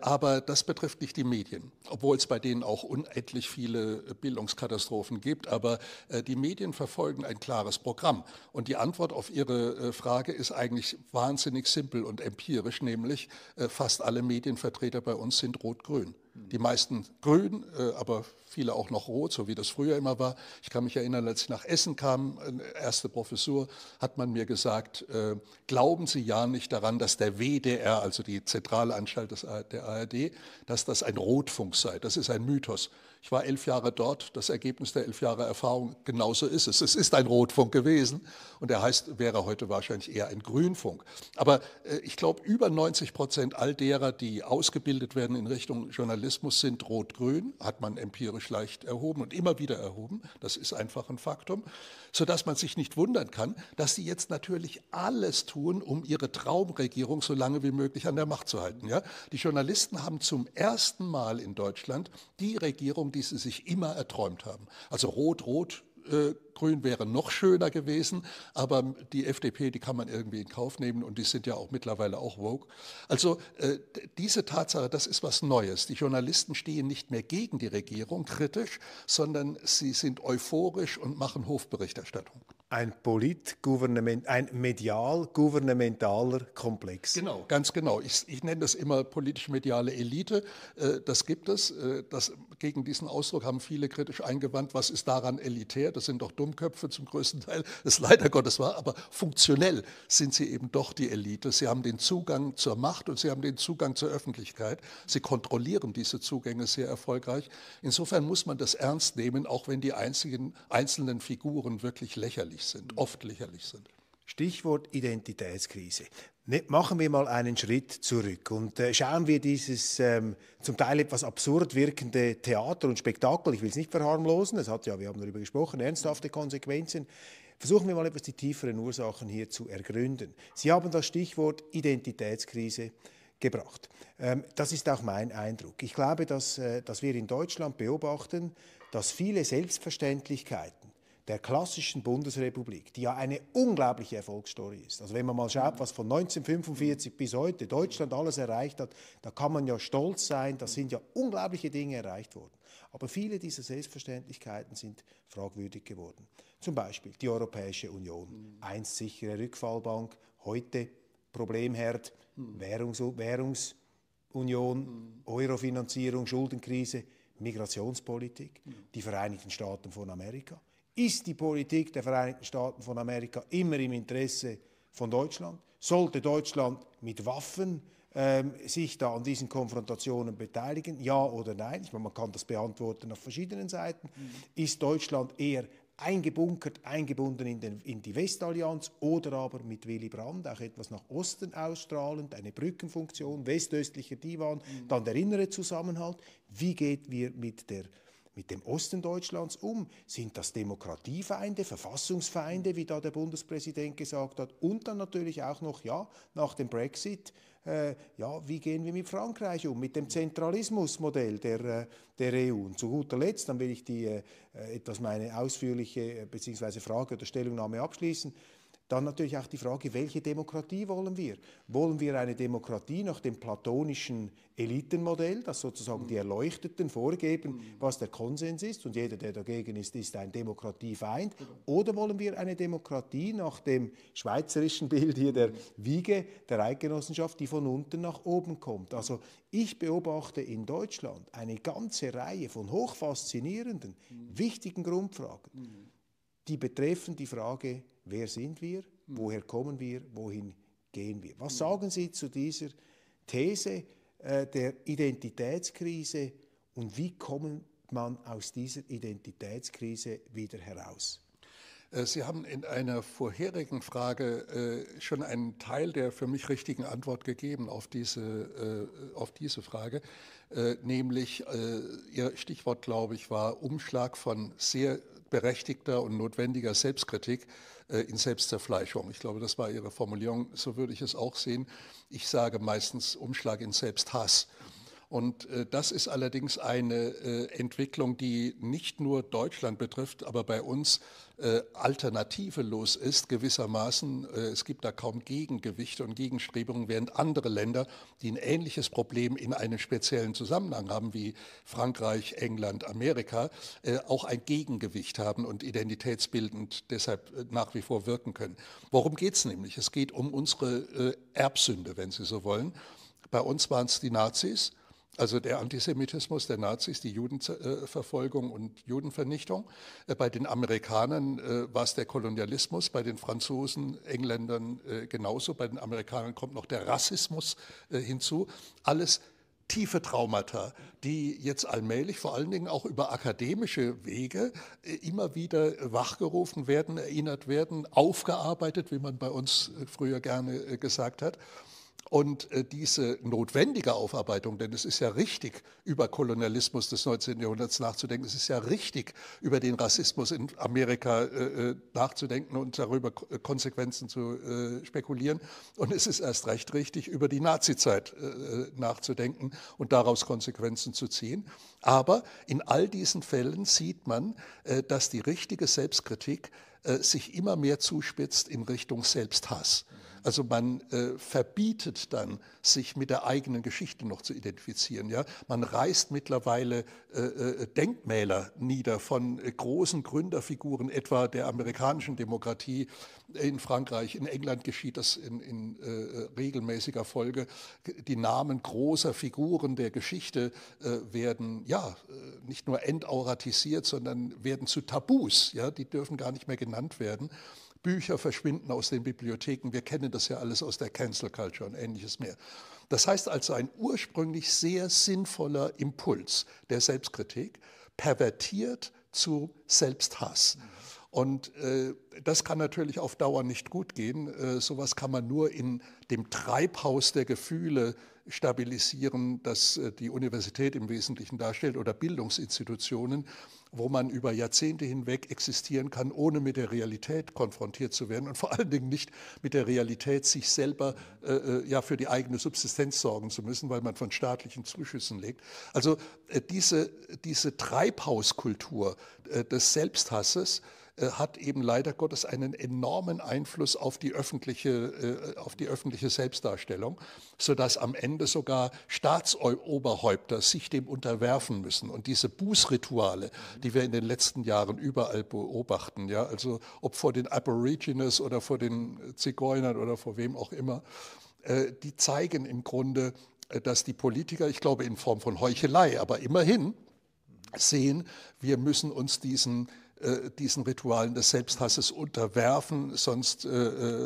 Aber das betrifft nicht die Medien, obwohl es bei denen auch unendlich viele Bildungskatastrophen gibt. Aber die Medien verfolgen ein klares Programm. Und die Antwort auf Ihre Frage ist eigentlich wahnsinnig simpel und empirisch, nämlich fast alle Medienvertreter bei uns sind rot-grün die meisten grün, äh, aber viele auch noch rot, so wie das früher immer war. Ich kann mich erinnern, als ich nach Essen kam, äh, erste Professur, hat man mir gesagt, äh, glauben Sie ja nicht daran, dass der WDR, also die zentrale Anstalt des, der ARD, dass das ein Rotfunk sei. Das ist ein Mythos. Ich war elf Jahre dort, das Ergebnis der elf Jahre Erfahrung, genauso ist es. Es ist ein Rotfunk gewesen und er heißt, wäre heute wahrscheinlich eher ein Grünfunk. Aber äh, ich glaube, über 90 Prozent all derer, die ausgebildet werden in Richtung Journalismus, sind rot-grün, hat man empirisch militärisch leicht erhoben und immer wieder erhoben. Das ist einfach ein Faktum, sodass man sich nicht wundern kann, dass sie jetzt natürlich alles tun, um ihre Traumregierung so lange wie möglich an der Macht zu halten. Ja? Die Journalisten haben zum ersten Mal in Deutschland die Regierung, die sie sich immer erträumt haben. Also rot-rot äh, Grün wäre noch schöner gewesen, aber die FDP, die kann man irgendwie in Kauf nehmen und die sind ja auch mittlerweile auch woke. Also äh, diese Tatsache, das ist was Neues. Die Journalisten stehen nicht mehr gegen die Regierung kritisch, sondern sie sind euphorisch und machen Hofberichterstattung ein politgouvernement, ein medial-gouvernementaler Komplex. Genau, ganz genau. Ich, ich nenne das immer politisch-mediale Elite. Äh, das gibt es. Äh, das, gegen diesen Ausdruck haben viele kritisch eingewandt. Was ist daran elitär? Das sind doch Dummköpfe zum größten Teil. Das ist leider Gottes wahr. Aber funktionell sind sie eben doch die Elite. Sie haben den Zugang zur Macht und sie haben den Zugang zur Öffentlichkeit. Sie kontrollieren diese Zugänge sehr erfolgreich. Insofern muss man das ernst nehmen, auch wenn die einzigen, einzelnen Figuren wirklich lächerlich lächerlich sind, oft lächerlich sind. Stichwort Identitätskrise. Ne, machen wir mal einen Schritt zurück und äh, schauen wir dieses ähm, zum Teil etwas absurd wirkende Theater und Spektakel, ich will es nicht verharmlosen, es hat ja, wir haben darüber gesprochen, ernsthafte Konsequenzen. Versuchen wir mal etwas die tieferen Ursachen hier zu ergründen. Sie haben das Stichwort Identitätskrise gebracht. Ähm, das ist auch mein Eindruck. Ich glaube, dass, äh, dass wir in Deutschland beobachten, dass viele Selbstverständlichkeiten, der klassischen Bundesrepublik, die ja eine unglaubliche Erfolgsstory ist. Also wenn man mal schaut, was von 1945 bis heute Deutschland alles erreicht hat, da kann man ja stolz sein, da sind ja unglaubliche Dinge erreicht worden. Aber viele dieser Selbstverständlichkeiten sind fragwürdig geworden. Zum Beispiel die Europäische Union, mhm. einst sichere Rückfallbank, heute Problemherd, mhm. Währungs Währungsunion, mhm. Eurofinanzierung, Schuldenkrise. Migrationspolitik, die Vereinigten Staaten von Amerika. Ist die Politik der Vereinigten Staaten von Amerika immer im Interesse von Deutschland? Sollte Deutschland mit Waffen ähm, sich da an diesen Konfrontationen beteiligen? Ja oder nein? Ich meine, man kann das beantworten auf verschiedenen Seiten. Mhm. Ist Deutschland eher eingebunkert, eingebunden in, den, in, die Westallianz oder aber mit Willy Brandt auch etwas nach Osten ausstrahlend, eine Brückenfunktion, westöstlicher Divan, mhm. dann der innere Zusammenhalt. Wie geht wir mit der mit dem Osten Deutschlands um? Sind das Demokratiefeinde, Verfassungsfeinde, wie da der Bundespräsident gesagt hat? Und dann natürlich auch noch, ja, nach dem Brexit, äh, ja, wie gehen wir mit Frankreich um, mit dem Zentralismusmodell der, äh, der EU? Und zu guter Letzt, dann will ich die, äh, etwas meine ausführliche äh, bzw. Frage oder Stellungnahme abschließen, dann natürlich auch die Frage, welche Demokratie wollen wir? Wollen wir eine Demokratie nach dem platonischen Elitenmodell, das sozusagen die mhm. Erleuchteten vorgeben, mhm. was der Konsens ist und jeder, der dagegen ist, ist ein Demokratiefeind? Genau. Oder wollen wir eine Demokratie nach dem schweizerischen Bild hier der mhm. Wiege der Eidgenossenschaft, die von unten nach oben kommt? Also ich beobachte in Deutschland eine ganze Reihe von hochfaszinierenden, wichtigen Grundfragen, die betreffen die Frage, Wer sind wir? Woher kommen wir? Wohin gehen wir? Was sagen Sie zu dieser These äh, der Identitätskrise und wie kommt man aus dieser Identitätskrise wieder heraus? Äh, Sie haben in einer vorherigen Frage äh, schon einen Teil der für mich richtigen Antwort gegeben auf diese, äh, auf diese Frage, äh, nämlich äh, Ihr Stichwort, glaube ich, war Umschlag von sehr berechtigter und notwendiger Selbstkritik äh, in Selbstzerfleischung. Ich glaube, das war Ihre Formulierung. So würde ich es auch sehen. Ich sage meistens Umschlag in Selbsthass. Und äh, das ist allerdings eine äh, Entwicklung, die nicht nur Deutschland betrifft, aber bei uns äh, alternativelos ist gewissermaßen. es gibt da kaum Gegengewichte und Gegenstrebungen, während andere Länder, die ein ähnliches Problem in einem speziellen Zusammenhang haben, wie Frankreich, England, Amerika, auch ein Gegengewicht haben und identitätsbildend deshalb nach wie vor wirken können. Worum geht es nämlich? Es geht um unsere Erbsünde, wenn Sie so wollen. Bei uns waren es die Nazis, also der Antisemitismus der Nazis, die Judenverfolgung und Judenvernichtung. Äh, bei den Amerikanern äh, war es der Kolonialismus, bei den Franzosen, Engländern äh, genauso. Bei den Amerikanern kommt noch der Rassismus hinzu. Alles tiefe Traumata, die jetzt allmählich vor allen Dingen auch über akademische Wege immer wieder wachgerufen werden, erinnert werden, aufgearbeitet, wie man bei uns früher gerne gesagt hat. Und äh, diese notwendige Aufarbeitung, denn es ist ja richtig, über Kolonialismus des 19. Jahrhunderts nachzudenken, es ist ja richtig, über den Rassismus in Amerika äh, äh, nachzudenken und darüber Konsequenzen zu spekulieren. Und es ist erst recht richtig, über die Nazizeit nachzudenken und daraus Konsequenzen zu ziehen. Aber in all diesen Fällen sieht man, dass die richtige Selbstkritik sich immer mehr zuspitzt in Richtung Selbsthass. Also man äh, verbietet dann, sich mit der eigenen Geschichte noch zu identifizieren. Ja? Man reißt mittlerweile äh, äh Denkmäler nieder von äh, großen Gründerfiguren, etwa der amerikanischen Demokratie in Frankreich. In England geschieht das in, in äh, regelmäßiger Folge. Die Namen großer Figuren der Geschichte werden ja nicht nur entauratisiert, sondern werden zu Tabus. Ja? Die dürfen gar nicht mehr genannt werden. Bücher verschwinden aus den Bibliotheken. Wir kennen das ja alles aus der Cancel Culture und ähnliches mehr. Das heißt also ein ursprünglich sehr sinnvoller Impuls der Selbstkritik pervertiert zu Selbsthass. Und äh, das kann natürlich auf Dauer nicht gut gehen. Äh, sowas kann man nur in dem Treibhaus der Gefühle stabilisieren, das äh, die Universität im Wesentlichen darstellt oder Bildungsinstitutionen, wo man über Jahrzehnte hinweg existieren kann, ohne mit der Realität konfrontiert zu werden und vor allen Dingen nicht mit der Realität, sich selber äh, äh ja für die eigene Subsistenz sorgen zu müssen, weil man von staatlichen Zuschüssen lebt. Also äh, diese, diese Treibhauskultur äh, des Selbsthasses, äh, hat eben leider Gottes einen enormen Einfluss auf die öffentliche, äh, auf die öffentliche Selbstdarstellung, sodass am Ende sogar Staatsoberhäupter sich dem unterwerfen müssen. Und diese Bußrituale, mhm. die wir in den letzten Jahren überall beobachten, ja, also ob vor den Aborigines oder vor den Zigeunern oder vor wem auch immer, äh, die zeigen im Grunde, dass die Politiker, ich glaube in Form von Heuchelei, aber immerhin mhm. sehen, wir müssen uns diesen äh, diesen Ritualen des Selbsthasses unterwerfen, sonst äh,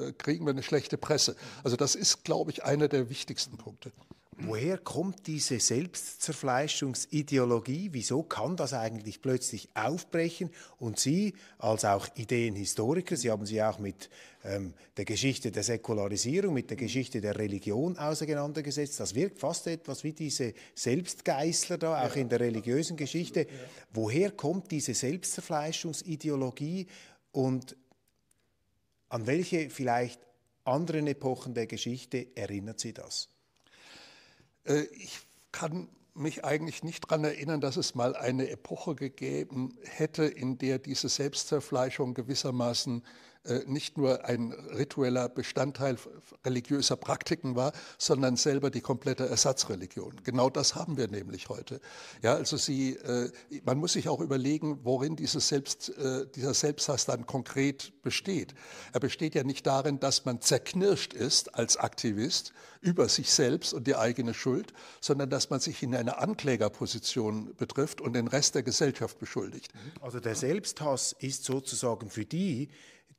äh, kriegen wir eine schlechte Presse. Also das ist, glaube ich, einer der wichtigsten Punkte. Woher kommt diese Selbstzerfleischungsideologie? Wieso kann das eigentlich plötzlich aufbrechen? Und Sie als auch Ideenhistoriker, Sie haben sich auch mit ähm, der Geschichte der Säkularisierung, mit der Geschichte der Religion auseinandergesetzt. Das wirkt fast etwas wie diese Selbstgeißler da, auch ja. in der religiösen Geschichte. Ja. Woher kommt diese Selbstzerfleischungsideologie und an welche vielleicht anderen Epochen der Geschichte erinnert sie das? Äh, ich kann mich eigentlich nicht daran erinnern, dass es mal eine Epoche gegeben hätte, in der diese Selbstzerfleischung gewissermaßen äh, nicht nur ein ritueller Bestandteil religiöser Praktiken war, sondern selber die komplette Ersatzreligion. Genau das haben wir nämlich heute. Ja, also sie, äh, man muss sich auch überlegen, worin dieses Selbst, äh, dieser Selbsthass dann konkret besteht. Er besteht ja nicht darin, dass man zerknirscht ist als Aktivist über sich selbst und die eigene Schuld, sondern dass man sich in eine Anklägerposition betrifft und den Rest der Gesellschaft beschuldigt. Also der Selbsthass ist sozusagen für die,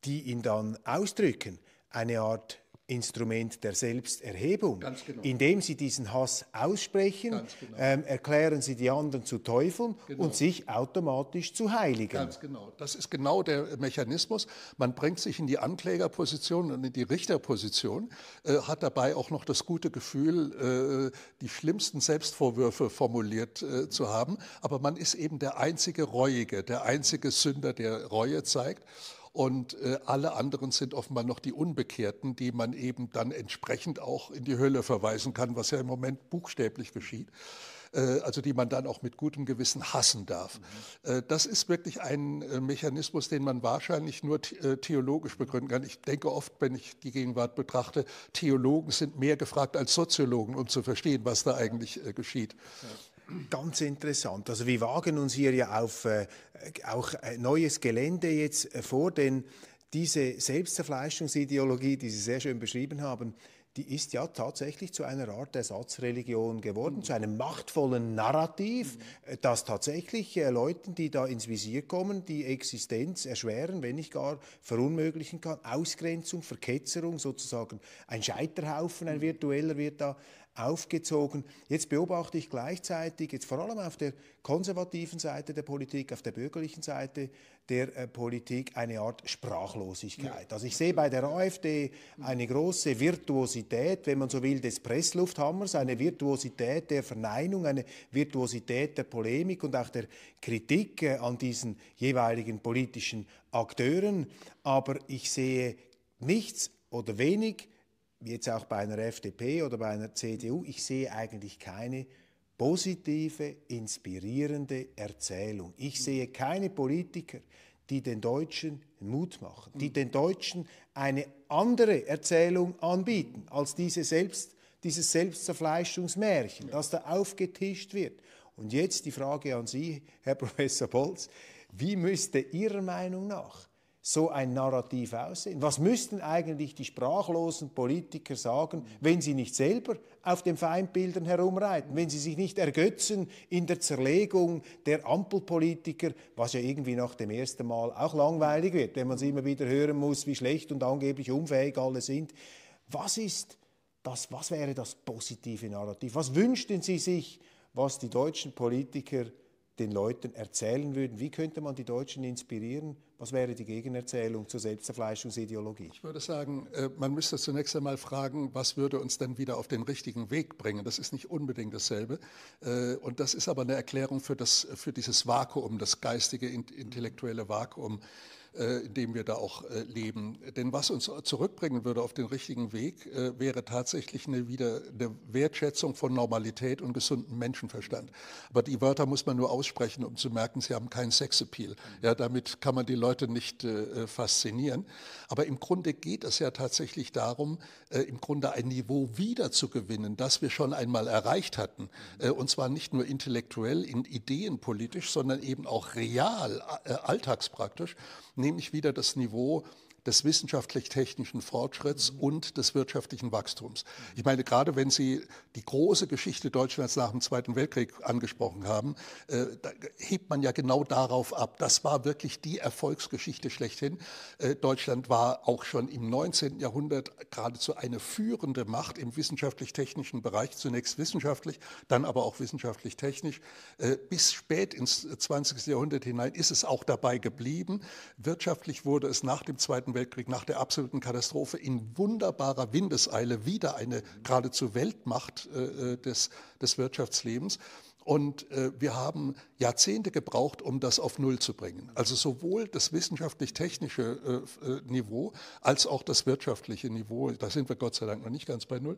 die ihn dann ausdrücken, eine Art Instrument der Selbsterhebung. Genau. Indem sie diesen Hass aussprechen, genau. ähm, erklären sie die anderen zu Teufeln genau. und sich automatisch zu Heiligen. Ganz genau. Das ist genau der Mechanismus. Man bringt sich in die Anklägerposition und in die Richterposition, äh, hat dabei auch noch das gute Gefühl, äh, die schlimmsten Selbstvorwürfe formuliert äh, zu haben. Aber man ist eben der einzige Reuige, der einzige Sünder, der Reue zeigt. Und äh, alle anderen sind offenbar noch die Unbekehrten, die man eben dann entsprechend auch in die Hölle verweisen kann, was ja im Moment buchstäblich geschieht äh, also die man dann auch mit gutem Gewissen hassen darf. Mhm. Äh, das ist wirklich ein äh, Mechanismus, den man wahrscheinlich nur theologisch begründen kann. Ich denke oft, wenn ich die Gegenwart betrachte, Theologen sind mehr gefragt als Soziologen, um zu verstehen, was da eigentlich geschieht. Ja. Ganz interessant. Also wir wagen uns hier ja auf äh, auch neues Gelände jetzt äh, vor, denn diese Selbstzerfleischungsideologie, die Sie sehr schön beschrieben haben, die ist ja tatsächlich zu einer Art Ersatzreligion geworden, mhm. zu einem machtvollen Narrativ, mhm. das tatsächlich äh, Leuten, die da ins Visier kommen, die Existenz erschweren, wenn nicht gar verunmöglichen kann. Ausgrenzung, Verketzerung sozusagen, ein Scheiterhaufen, ein virtueller wird da aufgezogen. Jetzt beobachte ich gleichzeitig, jetzt vor allem auf der konservativen Seite der Politik, auf der bürgerlichen Seite der äh, Politik eine Art Sprachlosigkeit. Also ich sehe bei der AfD eine große Virtuosität, wenn man so will, des Presslufthammers, eine Virtuosität der Verneinung, eine Virtuosität der Polemik und auch der Kritik äh, an diesen jeweiligen politischen Akteuren. Aber ich sehe nichts oder wenig jetzt auch bei einer FDP oder bei einer CDU, ich sehe eigentlich keine positive, inspirierende Erzählung. Ich sehe keine Politiker, die den Deutschen Mut machen, die mhm. den Deutschen eine andere Erzählung anbieten als diese selbst, dieses Selbstzerfleischungsmärchen, das da aufgetischt wird. Und jetzt die Frage an Sie, Herr Professor Bolz, wie müsste Ihrer Meinung nach so ein Narrativ aussehen? Was müssten eigentlich die sprachlosen Politiker sagen, wenn sie nicht selber auf den Feindbildern herumreiten, wenn sie sich nicht ergötzen in der Zerlegung der Ampelpolitiker, was ja irgendwie nach dem ersten Mal auch langweilig wird, wenn man es immer wieder hören muss, wie schlecht und angeblich unfähig alle sind. Was ist das, was wäre das positive Narrativ? Was wünschten Sie sich, was die deutschen Politiker den Leuten erzählen würden, wie könnte man die Deutschen inspirieren? Was wäre die Gegenerzählung zur Selbstzerfleischungsideologie? Ich würde sagen, äh, man müsste zunächst einmal fragen, was würde uns denn wieder auf den richtigen Weg bringen? Das ist nicht unbedingt dasselbe. Äh, und das ist aber eine Erklärung für, das, für dieses Vakuum, das geistige, intellektuelle Vakuum, äh, in dem wir da auch äh, leben. Denn was uns zurückbringen würde auf den richtigen Weg, äh, wäre tatsächlich eine, wieder, eine Wertschätzung von Normalität und gesunden Menschenverstand. Aber die Wörter muss man nur aussprechen, um zu merken, sie haben keinen Sexappeal. Ja, damit kann man die Leute nicht faszinieren. Aber im Grunde geht es ja tatsächlich darum, im Grunde ein Niveau wiederzugewinnen, das wir schon einmal erreicht hatten. und zwar nicht nur intellektuell, in Ideen politisch, sondern eben auch real, alltagspraktisch nämlich wieder das Niveau des wissenschaftlich-technischen Fortschritts mhm. und des wirtschaftlichen Wachstums. Ich meine, gerade wenn Sie die große Geschichte Deutschlands nach dem Zweiten Weltkrieg angesprochen haben, äh, hebt man ja genau darauf ab. Das war wirklich die Erfolgsgeschichte schlechthin. Äh, Deutschland war auch schon im 19. Jahrhundert geradezu eine führende Macht im wissenschaftlich-technischen Bereich, zunächst wissenschaftlich, dann aber auch wissenschaftlich-technisch. Äh, bis spät ins 20. Jahrhundert hinein ist es auch dabei geblieben. Wirtschaftlich wurde es nach dem Zweiten Zweiten Weltkrieg, nach der absoluten Katastrophe in wunderbarer Windeseile wieder eine geradezu Weltmacht äh, äh des, des Wirtschaftslebens. Und äh, wir haben Jahrzehnte gebraucht, um das auf Null zu bringen. Also sowohl das wissenschaftlich-technische äh, äh, Niveau als auch das wirtschaftliche Niveau. Da sind wir Gott sei Dank noch nicht ganz bei Null.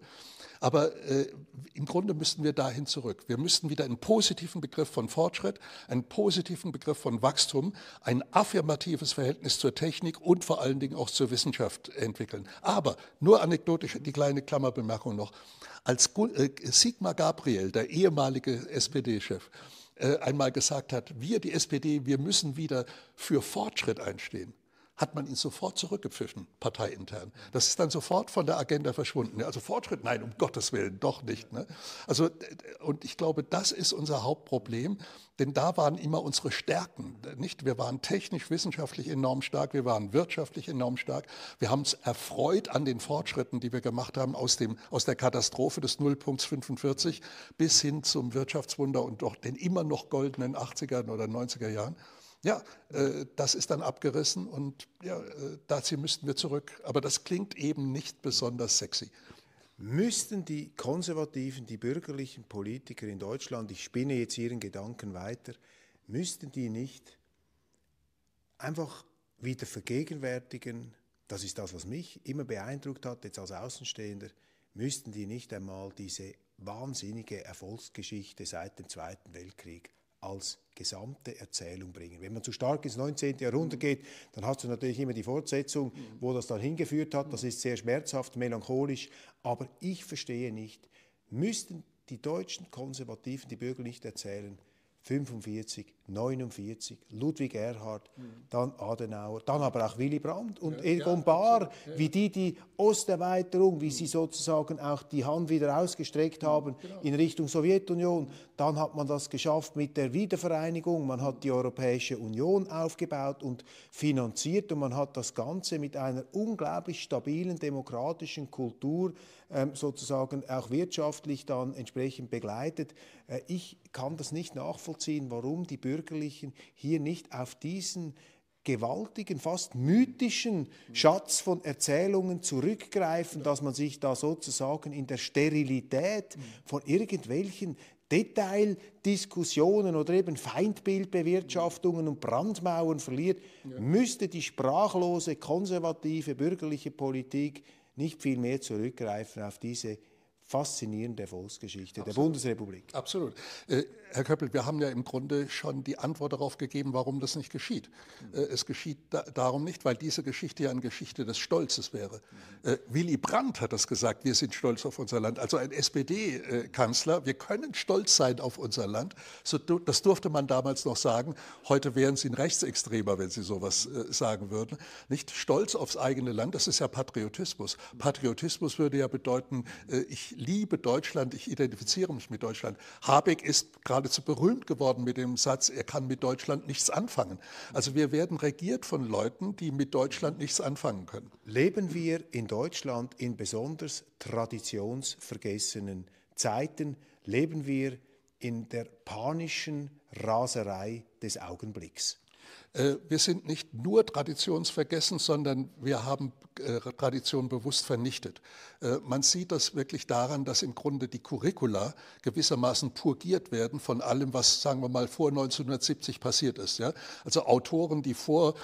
Aber äh, im Grunde müssten wir dahin zurück. Wir müssten wieder einen positiven Begriff von Fortschritt, einen positiven Begriff von Wachstum, ein affirmatives Verhältnis zur Technik und vor allen Dingen auch zur Wissenschaft entwickeln. Aber nur anekdotisch die kleine Klammerbemerkung noch. Als äh, Sigmar Gabriel, der ehemalige SPD-Chef, äh, einmal gesagt hat, wir, die SPD, wir müssen wieder für Fortschritt einstehen hat man ihn sofort zurückgepfiffen, parteiintern. Das ist dann sofort von der Agenda verschwunden. Also Fortschritt, nein, um Gottes Willen, doch nicht. Ne? Also, und ich glaube, das ist unser Hauptproblem, denn da waren immer unsere Stärken. Nicht? Wir waren technisch, wissenschaftlich enorm stark, wir waren wirtschaftlich enorm stark. Wir haben es erfreut an den Fortschritten, die wir gemacht haben, aus, dem, aus der Katastrophe des Nullpunkts 45 bis hin zum Wirtschaftswunder und doch den immer noch goldenen 80er oder 90er Jahren. Ja, äh, das ist dann abgerissen und ja, äh, dazu müssten wir zurück. Aber das klingt eben nicht besonders sexy. Müssten die konservativen, die bürgerlichen Politiker in Deutschland, ich spinne jetzt ihren Gedanken weiter, müssten die nicht einfach wieder vergegenwärtigen, das ist das, was mich immer beeindruckt hat, jetzt als Außenstehender, müssten die nicht einmal diese wahnsinnige Erfolgsgeschichte seit dem Zweiten Weltkrieg als gesamte Erzählung bringen. Wenn man zu stark ins 19. Jahrhundert geht, dann hast du natürlich immer die Fortsetzung, wo das dann hingeführt hat. Das ist sehr schmerzhaft, melancholisch. Aber ich verstehe nicht, müssten die deutschen Konservativen, die Bürger nicht erzählen, 45 1949, Ludwig Erhard, mhm. dann Adenauer, dann aber auch Willy Brandt und ja, Egon ja, Bahr, ja. wie die die Osterweiterung, wie mhm. sie sozusagen auch die Hand wieder ausgestreckt mhm, haben genau. in Richtung Sowjetunion. Dann hat man das geschafft mit der Wiedervereinigung, man hat die Europäische Union aufgebaut und finanziert und man hat das Ganze mit einer unglaublich stabilen demokratischen Kultur ähm, sozusagen auch wirtschaftlich dann entsprechend begleitet. Äh, ich kann das nicht nachvollziehen, warum die Bürger Bürgerlichen hier nicht auf diesen gewaltigen, fast mythischen Schatz von Erzählungen zurückgreifen, dass man sich da sozusagen in der Sterilität von irgendwelchen Detaildiskussionen oder eben Feindbildbewirtschaftungen und Brandmauern verliert, müsste die sprachlose, konservative, bürgerliche Politik nicht viel mehr zurückgreifen auf diese faszinierende Volksgeschichte Absolut. der Bundesrepublik. Absolut. Äh Herr Köppel, wir haben ja im Grunde schon die Antwort darauf gegeben, warum das nicht geschieht. Mhm. Äh, es geschieht da, darum nicht, weil diese Geschichte ja eine Geschichte des Stolzes wäre. Mhm. Äh, Willy Brandt hat das gesagt, wir sind stolz auf unser Land. Also ein SPD-Kanzler, äh, wir können stolz sein auf unser Land. So, das durfte man damals noch sagen. Heute wären Sie ein Rechtsextremer, wenn Sie sowas sagen würden. Nicht stolz aufs eigene Land, das ist ja Patriotismus. Patriotismus würde ja bedeuten, ich liebe Deutschland, ich identifiziere mich mit Deutschland. Habeck ist gerade geradezu berühmt geworden mit dem Satz, er kann mit Deutschland nichts anfangen. Also wir werden regiert von Leuten, die mit Deutschland nichts anfangen können. Leben wir in Deutschland in besonders traditionsvergessenen Zeiten? Leben wir in der panischen Raserei des Augenblicks? Äh, wir sind nicht nur traditionsvergessen, sondern wir haben äh, Tradition bewusst vernichtet. Äh, man sieht das wirklich daran, dass im Grunde die Curricula gewissermaßen purgiert werden von allem, was, sagen wir mal, vor 1970 passiert ist. Also Autoren, die vor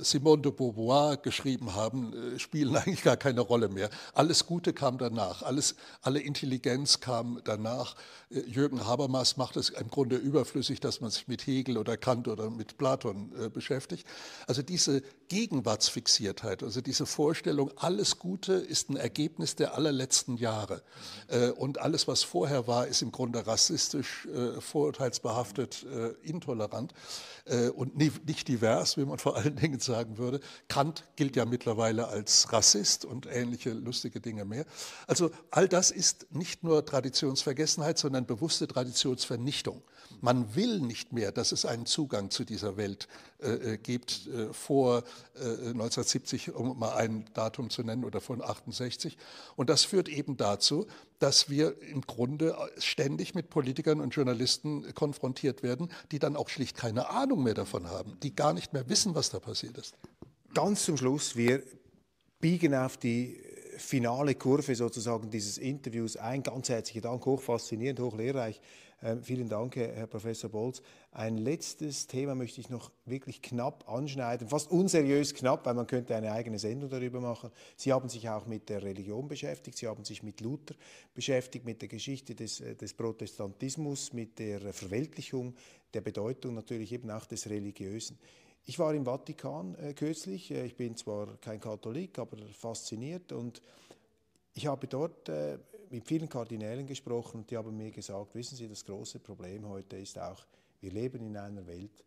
Simone de Beauvoir geschrieben haben, spielen eigentlich gar keine Rolle mehr. Alles Gute kam danach, alles, alle Intelligenz kam danach. Jürgen Habermas macht es im Grunde überflüssig, dass man sich mit Hegel oder Kant oder mit Platon äh, beschäftigt. Also diese Gegenwartsfixiertheit, also diese Vorstellung, alles Gute ist ein Ergebnis der allerletzten Jahre. Mhm. Äh, und alles, was vorher war, ist im Grunde rassistisch, äh, vorurteilsbehaftet, intolerant und nicht divers, wie man vor allen Dingen sagen würde. Kant gilt ja mittlerweile als Rassist und ähnliche lustige Dinge mehr. Also all das ist nicht nur Traditionsvergessenheit, sondern bewusste Traditionsvernichtung. Man will nicht mehr, dass es einen Zugang zu dieser Welt äh, äh gibt. Äh, vor äh, 1970, um mal ein Datum zu nennen, oder von 68. Und das führt eben dazu, dass wir im Grunde äh, ständig mit Politikern und Journalisten konfrontiert werden, die dann auch schlicht keine Ahnung mehr davon haben, die gar nicht mehr wissen, was da passiert ist. Ganz zum Schluss, wir biegen auf die finale Kurve sozusagen dieses Interviews ein. Ganz herzlichen Dank, hochfaszinierend, hochlehrreich. Ähm, vielen Dank, Herr Professor Bolz. Ein letztes Thema möchte ich noch wirklich knapp anschneiden, fast unseriös knapp, weil man könnte eine eigene Sendung darüber machen. Sie haben sich auch mit der Religion beschäftigt, Sie haben sich mit Luther beschäftigt, mit der Geschichte des, äh, des Protestantismus, mit der Verweltlichung, der Bedeutung natürlich eben auch des Religiösen. Ich war im Vatikan äh, kürzlich. Äh, ich bin zwar kein Katholik, aber fasziniert und ich habe dort äh, mit vielen Kardinälen gesprochen und die haben mir gesagt, wissen Sie, das große Problem heute ist auch, wir leben in einer Welt,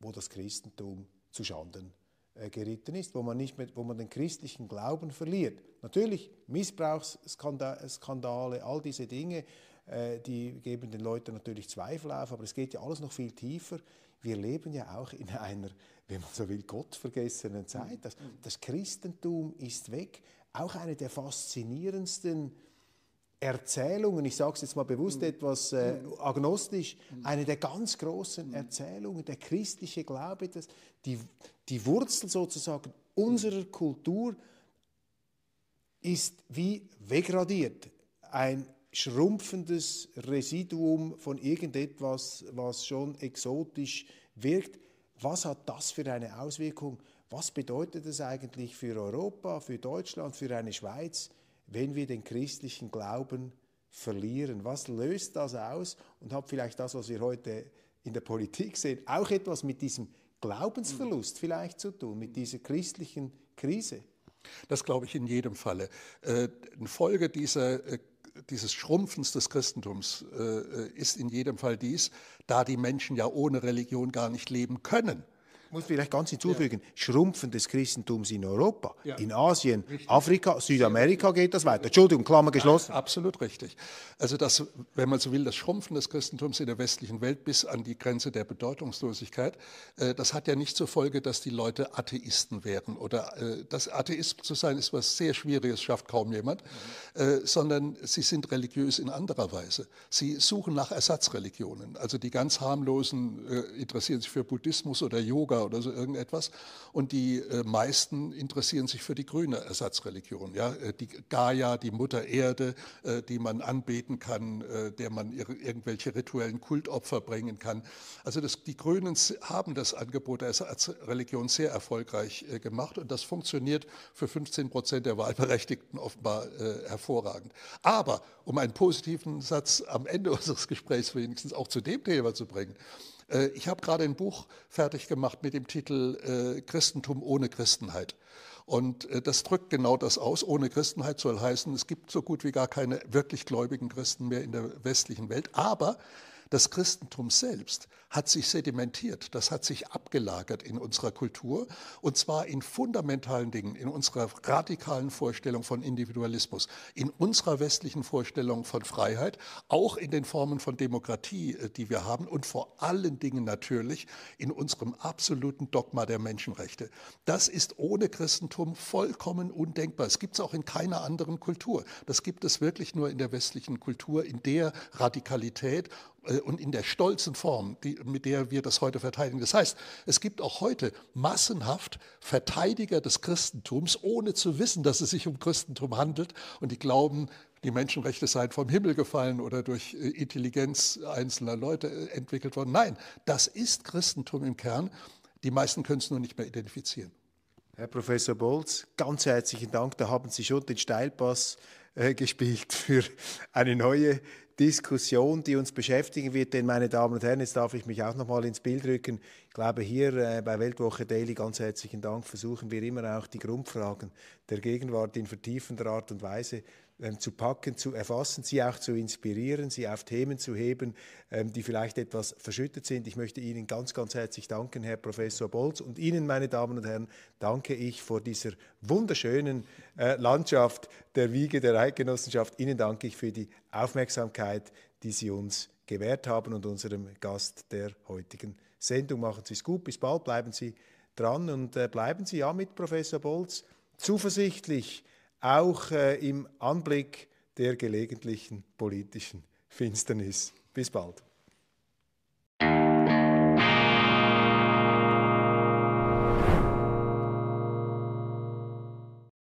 wo das Christentum zu Schanden äh, geritten ist, wo man, nicht mehr, wo man den christlichen Glauben verliert. Natürlich Missbrauchsskandale, all diese Dinge, äh, die geben den Leuten natürlich Zweifel auf, aber es geht ja alles noch viel tiefer wir leben ja auch in einer, wenn man so will, gottvergessenen Zeit. Das, das Christentum ist weg. Auch eine der faszinierendsten Erzählungen, ich sage es jetzt mal bewusst mm. etwas äh, mm. agnostisch, mm. eine der ganz großen Erzählungen, der christliche Glaube, das, die, die Wurzel sozusagen unserer Kultur ist wie wegradiert. Ein schrumpfendes Residuum von irgendetwas, was schon exotisch wirkt. Was hat das für eine Auswirkung? Was bedeutet es eigentlich für Europa, für Deutschland, für eine Schweiz, wenn wir den christlichen Glauben verlieren? Was löst das aus? Und hat vielleicht das, was wir heute in der Politik sehen, auch etwas mit diesem Glaubensverlust vielleicht zu tun, mit dieser christlichen Krise? Das glaube ich in jedem Falle. Äh, eine Folge dieser äh, dieses Schrumpfens des Christentums äh, äh, ist in jedem Fall dies, da die Menschen ja ohne Religion gar nicht leben können muss vielleicht ganz hinzufügen, ja. Schrumpfen des Christentums in Europa, ja. in Asien, richtig. Afrika, Südamerika geht das weiter. Entschuldigung, Klammer geschlossen. Ja, absolut richtig. Also das, wenn man so will, das Schrumpfen des Christentums in der westlichen Welt bis an die Grenze der Bedeutungslosigkeit, äh, das hat ja nicht zur Folge, dass die Leute Atheisten werden oder äh, das Atheist zu sein ist was sehr Schwieriges, schafft kaum jemand, mhm. Äh, sondern sie sind religiös in anderer Weise. Sie suchen nach Ersatzreligionen. Also die ganz harmlosen interessieren sich für Buddhismus oder Yoga Yoga oder so irgendetwas. Und die äh, meisten interessieren sich für die grüne Ersatzreligion. Ja? Äh, die Gaia, die Mutter Erde, äh, die man anbeten kann, äh, der man ir irgendwelche rituellen Kultopfer bringen kann. Also das, die Grünen haben das Angebot der Ersatzreligion sehr erfolgreich äh, gemacht und das funktioniert für 15 Prozent der Wahlberechtigten offenbar äh, hervorragend. Aber um einen positiven Satz am Ende unseres Gesprächs wenigstens auch zu dem Thema zu bringen, äh, ich habe gerade ein Buch fertig gemacht mit dem Titel äh, Christentum ohne Christenheit. Und äh, das drückt genau das aus. Ohne Christenheit soll heißen, es gibt so gut wie gar keine wirklich gläubigen Christen mehr in der westlichen Welt. Aber das Christentum selbst hat sich sedimentiert, das hat sich abgelagert in unserer Kultur und zwar in fundamentalen Dingen, in unserer radikalen Vorstellung von Individualismus, in unserer westlichen Vorstellung von Freiheit, auch in den Formen von Demokratie, äh, die wir haben und vor allen Dingen natürlich in unserem absoluten Dogma der Menschenrechte. Das ist ohne Christentum vollkommen undenkbar. Es gibt es auch in keiner anderen Kultur. Das gibt es wirklich nur in der westlichen Kultur, in der Radikalität äh, und in der stolzen Form, die, mit der wir das heute verteidigen. Das heißt, es gibt auch heute massenhaft Verteidiger des Christentums, ohne zu wissen, dass es sich um Christentum handelt und die glauben, die Menschenrechte seien vom Himmel gefallen oder durch äh, Intelligenz einzelner Leute äh, entwickelt worden. Nein, das ist Christentum im Kern. Die meisten können es nur nicht mehr identifizieren. Herr Professor Bolz, ganz herzlichen Dank. Da haben Sie schon den Steilpass äh, gespielt für eine neue Diskussion, die uns beschäftigen wird. Denn, meine Damen und Herren, jetzt darf ich mich auch noch mal ins Bild rücken. Ich glaube, hier äh, bei Weltwoche Daily ganz herzlichen Dank. Versuchen wir immer auch die Grundfragen der Gegenwart in vertiefender Art und Weise ähm, zu packen, zu erfassen, sie auch zu inspirieren, sie auf Themen zu heben, ähm, die vielleicht etwas verschüttet sind. Ich möchte Ihnen ganz, ganz herzlich danken, Herr Professor Bolz. Und Ihnen, meine Damen und Herren, danke ich vor dieser wunderschönen äh, Landschaft der Wiege der Eidgenossenschaft. Ihnen danke ich für die Aufmerksamkeit, die Sie uns gewährt haben und unserem Gast der heutigen Sendung. Machen Sie es gut, bis bald, bleiben Sie dran und äh, bleiben Sie ja mit Professor Bolz zuversichtlich auch äh, im Anblick der gelegentlichen politischen Finsternis. Bis bald.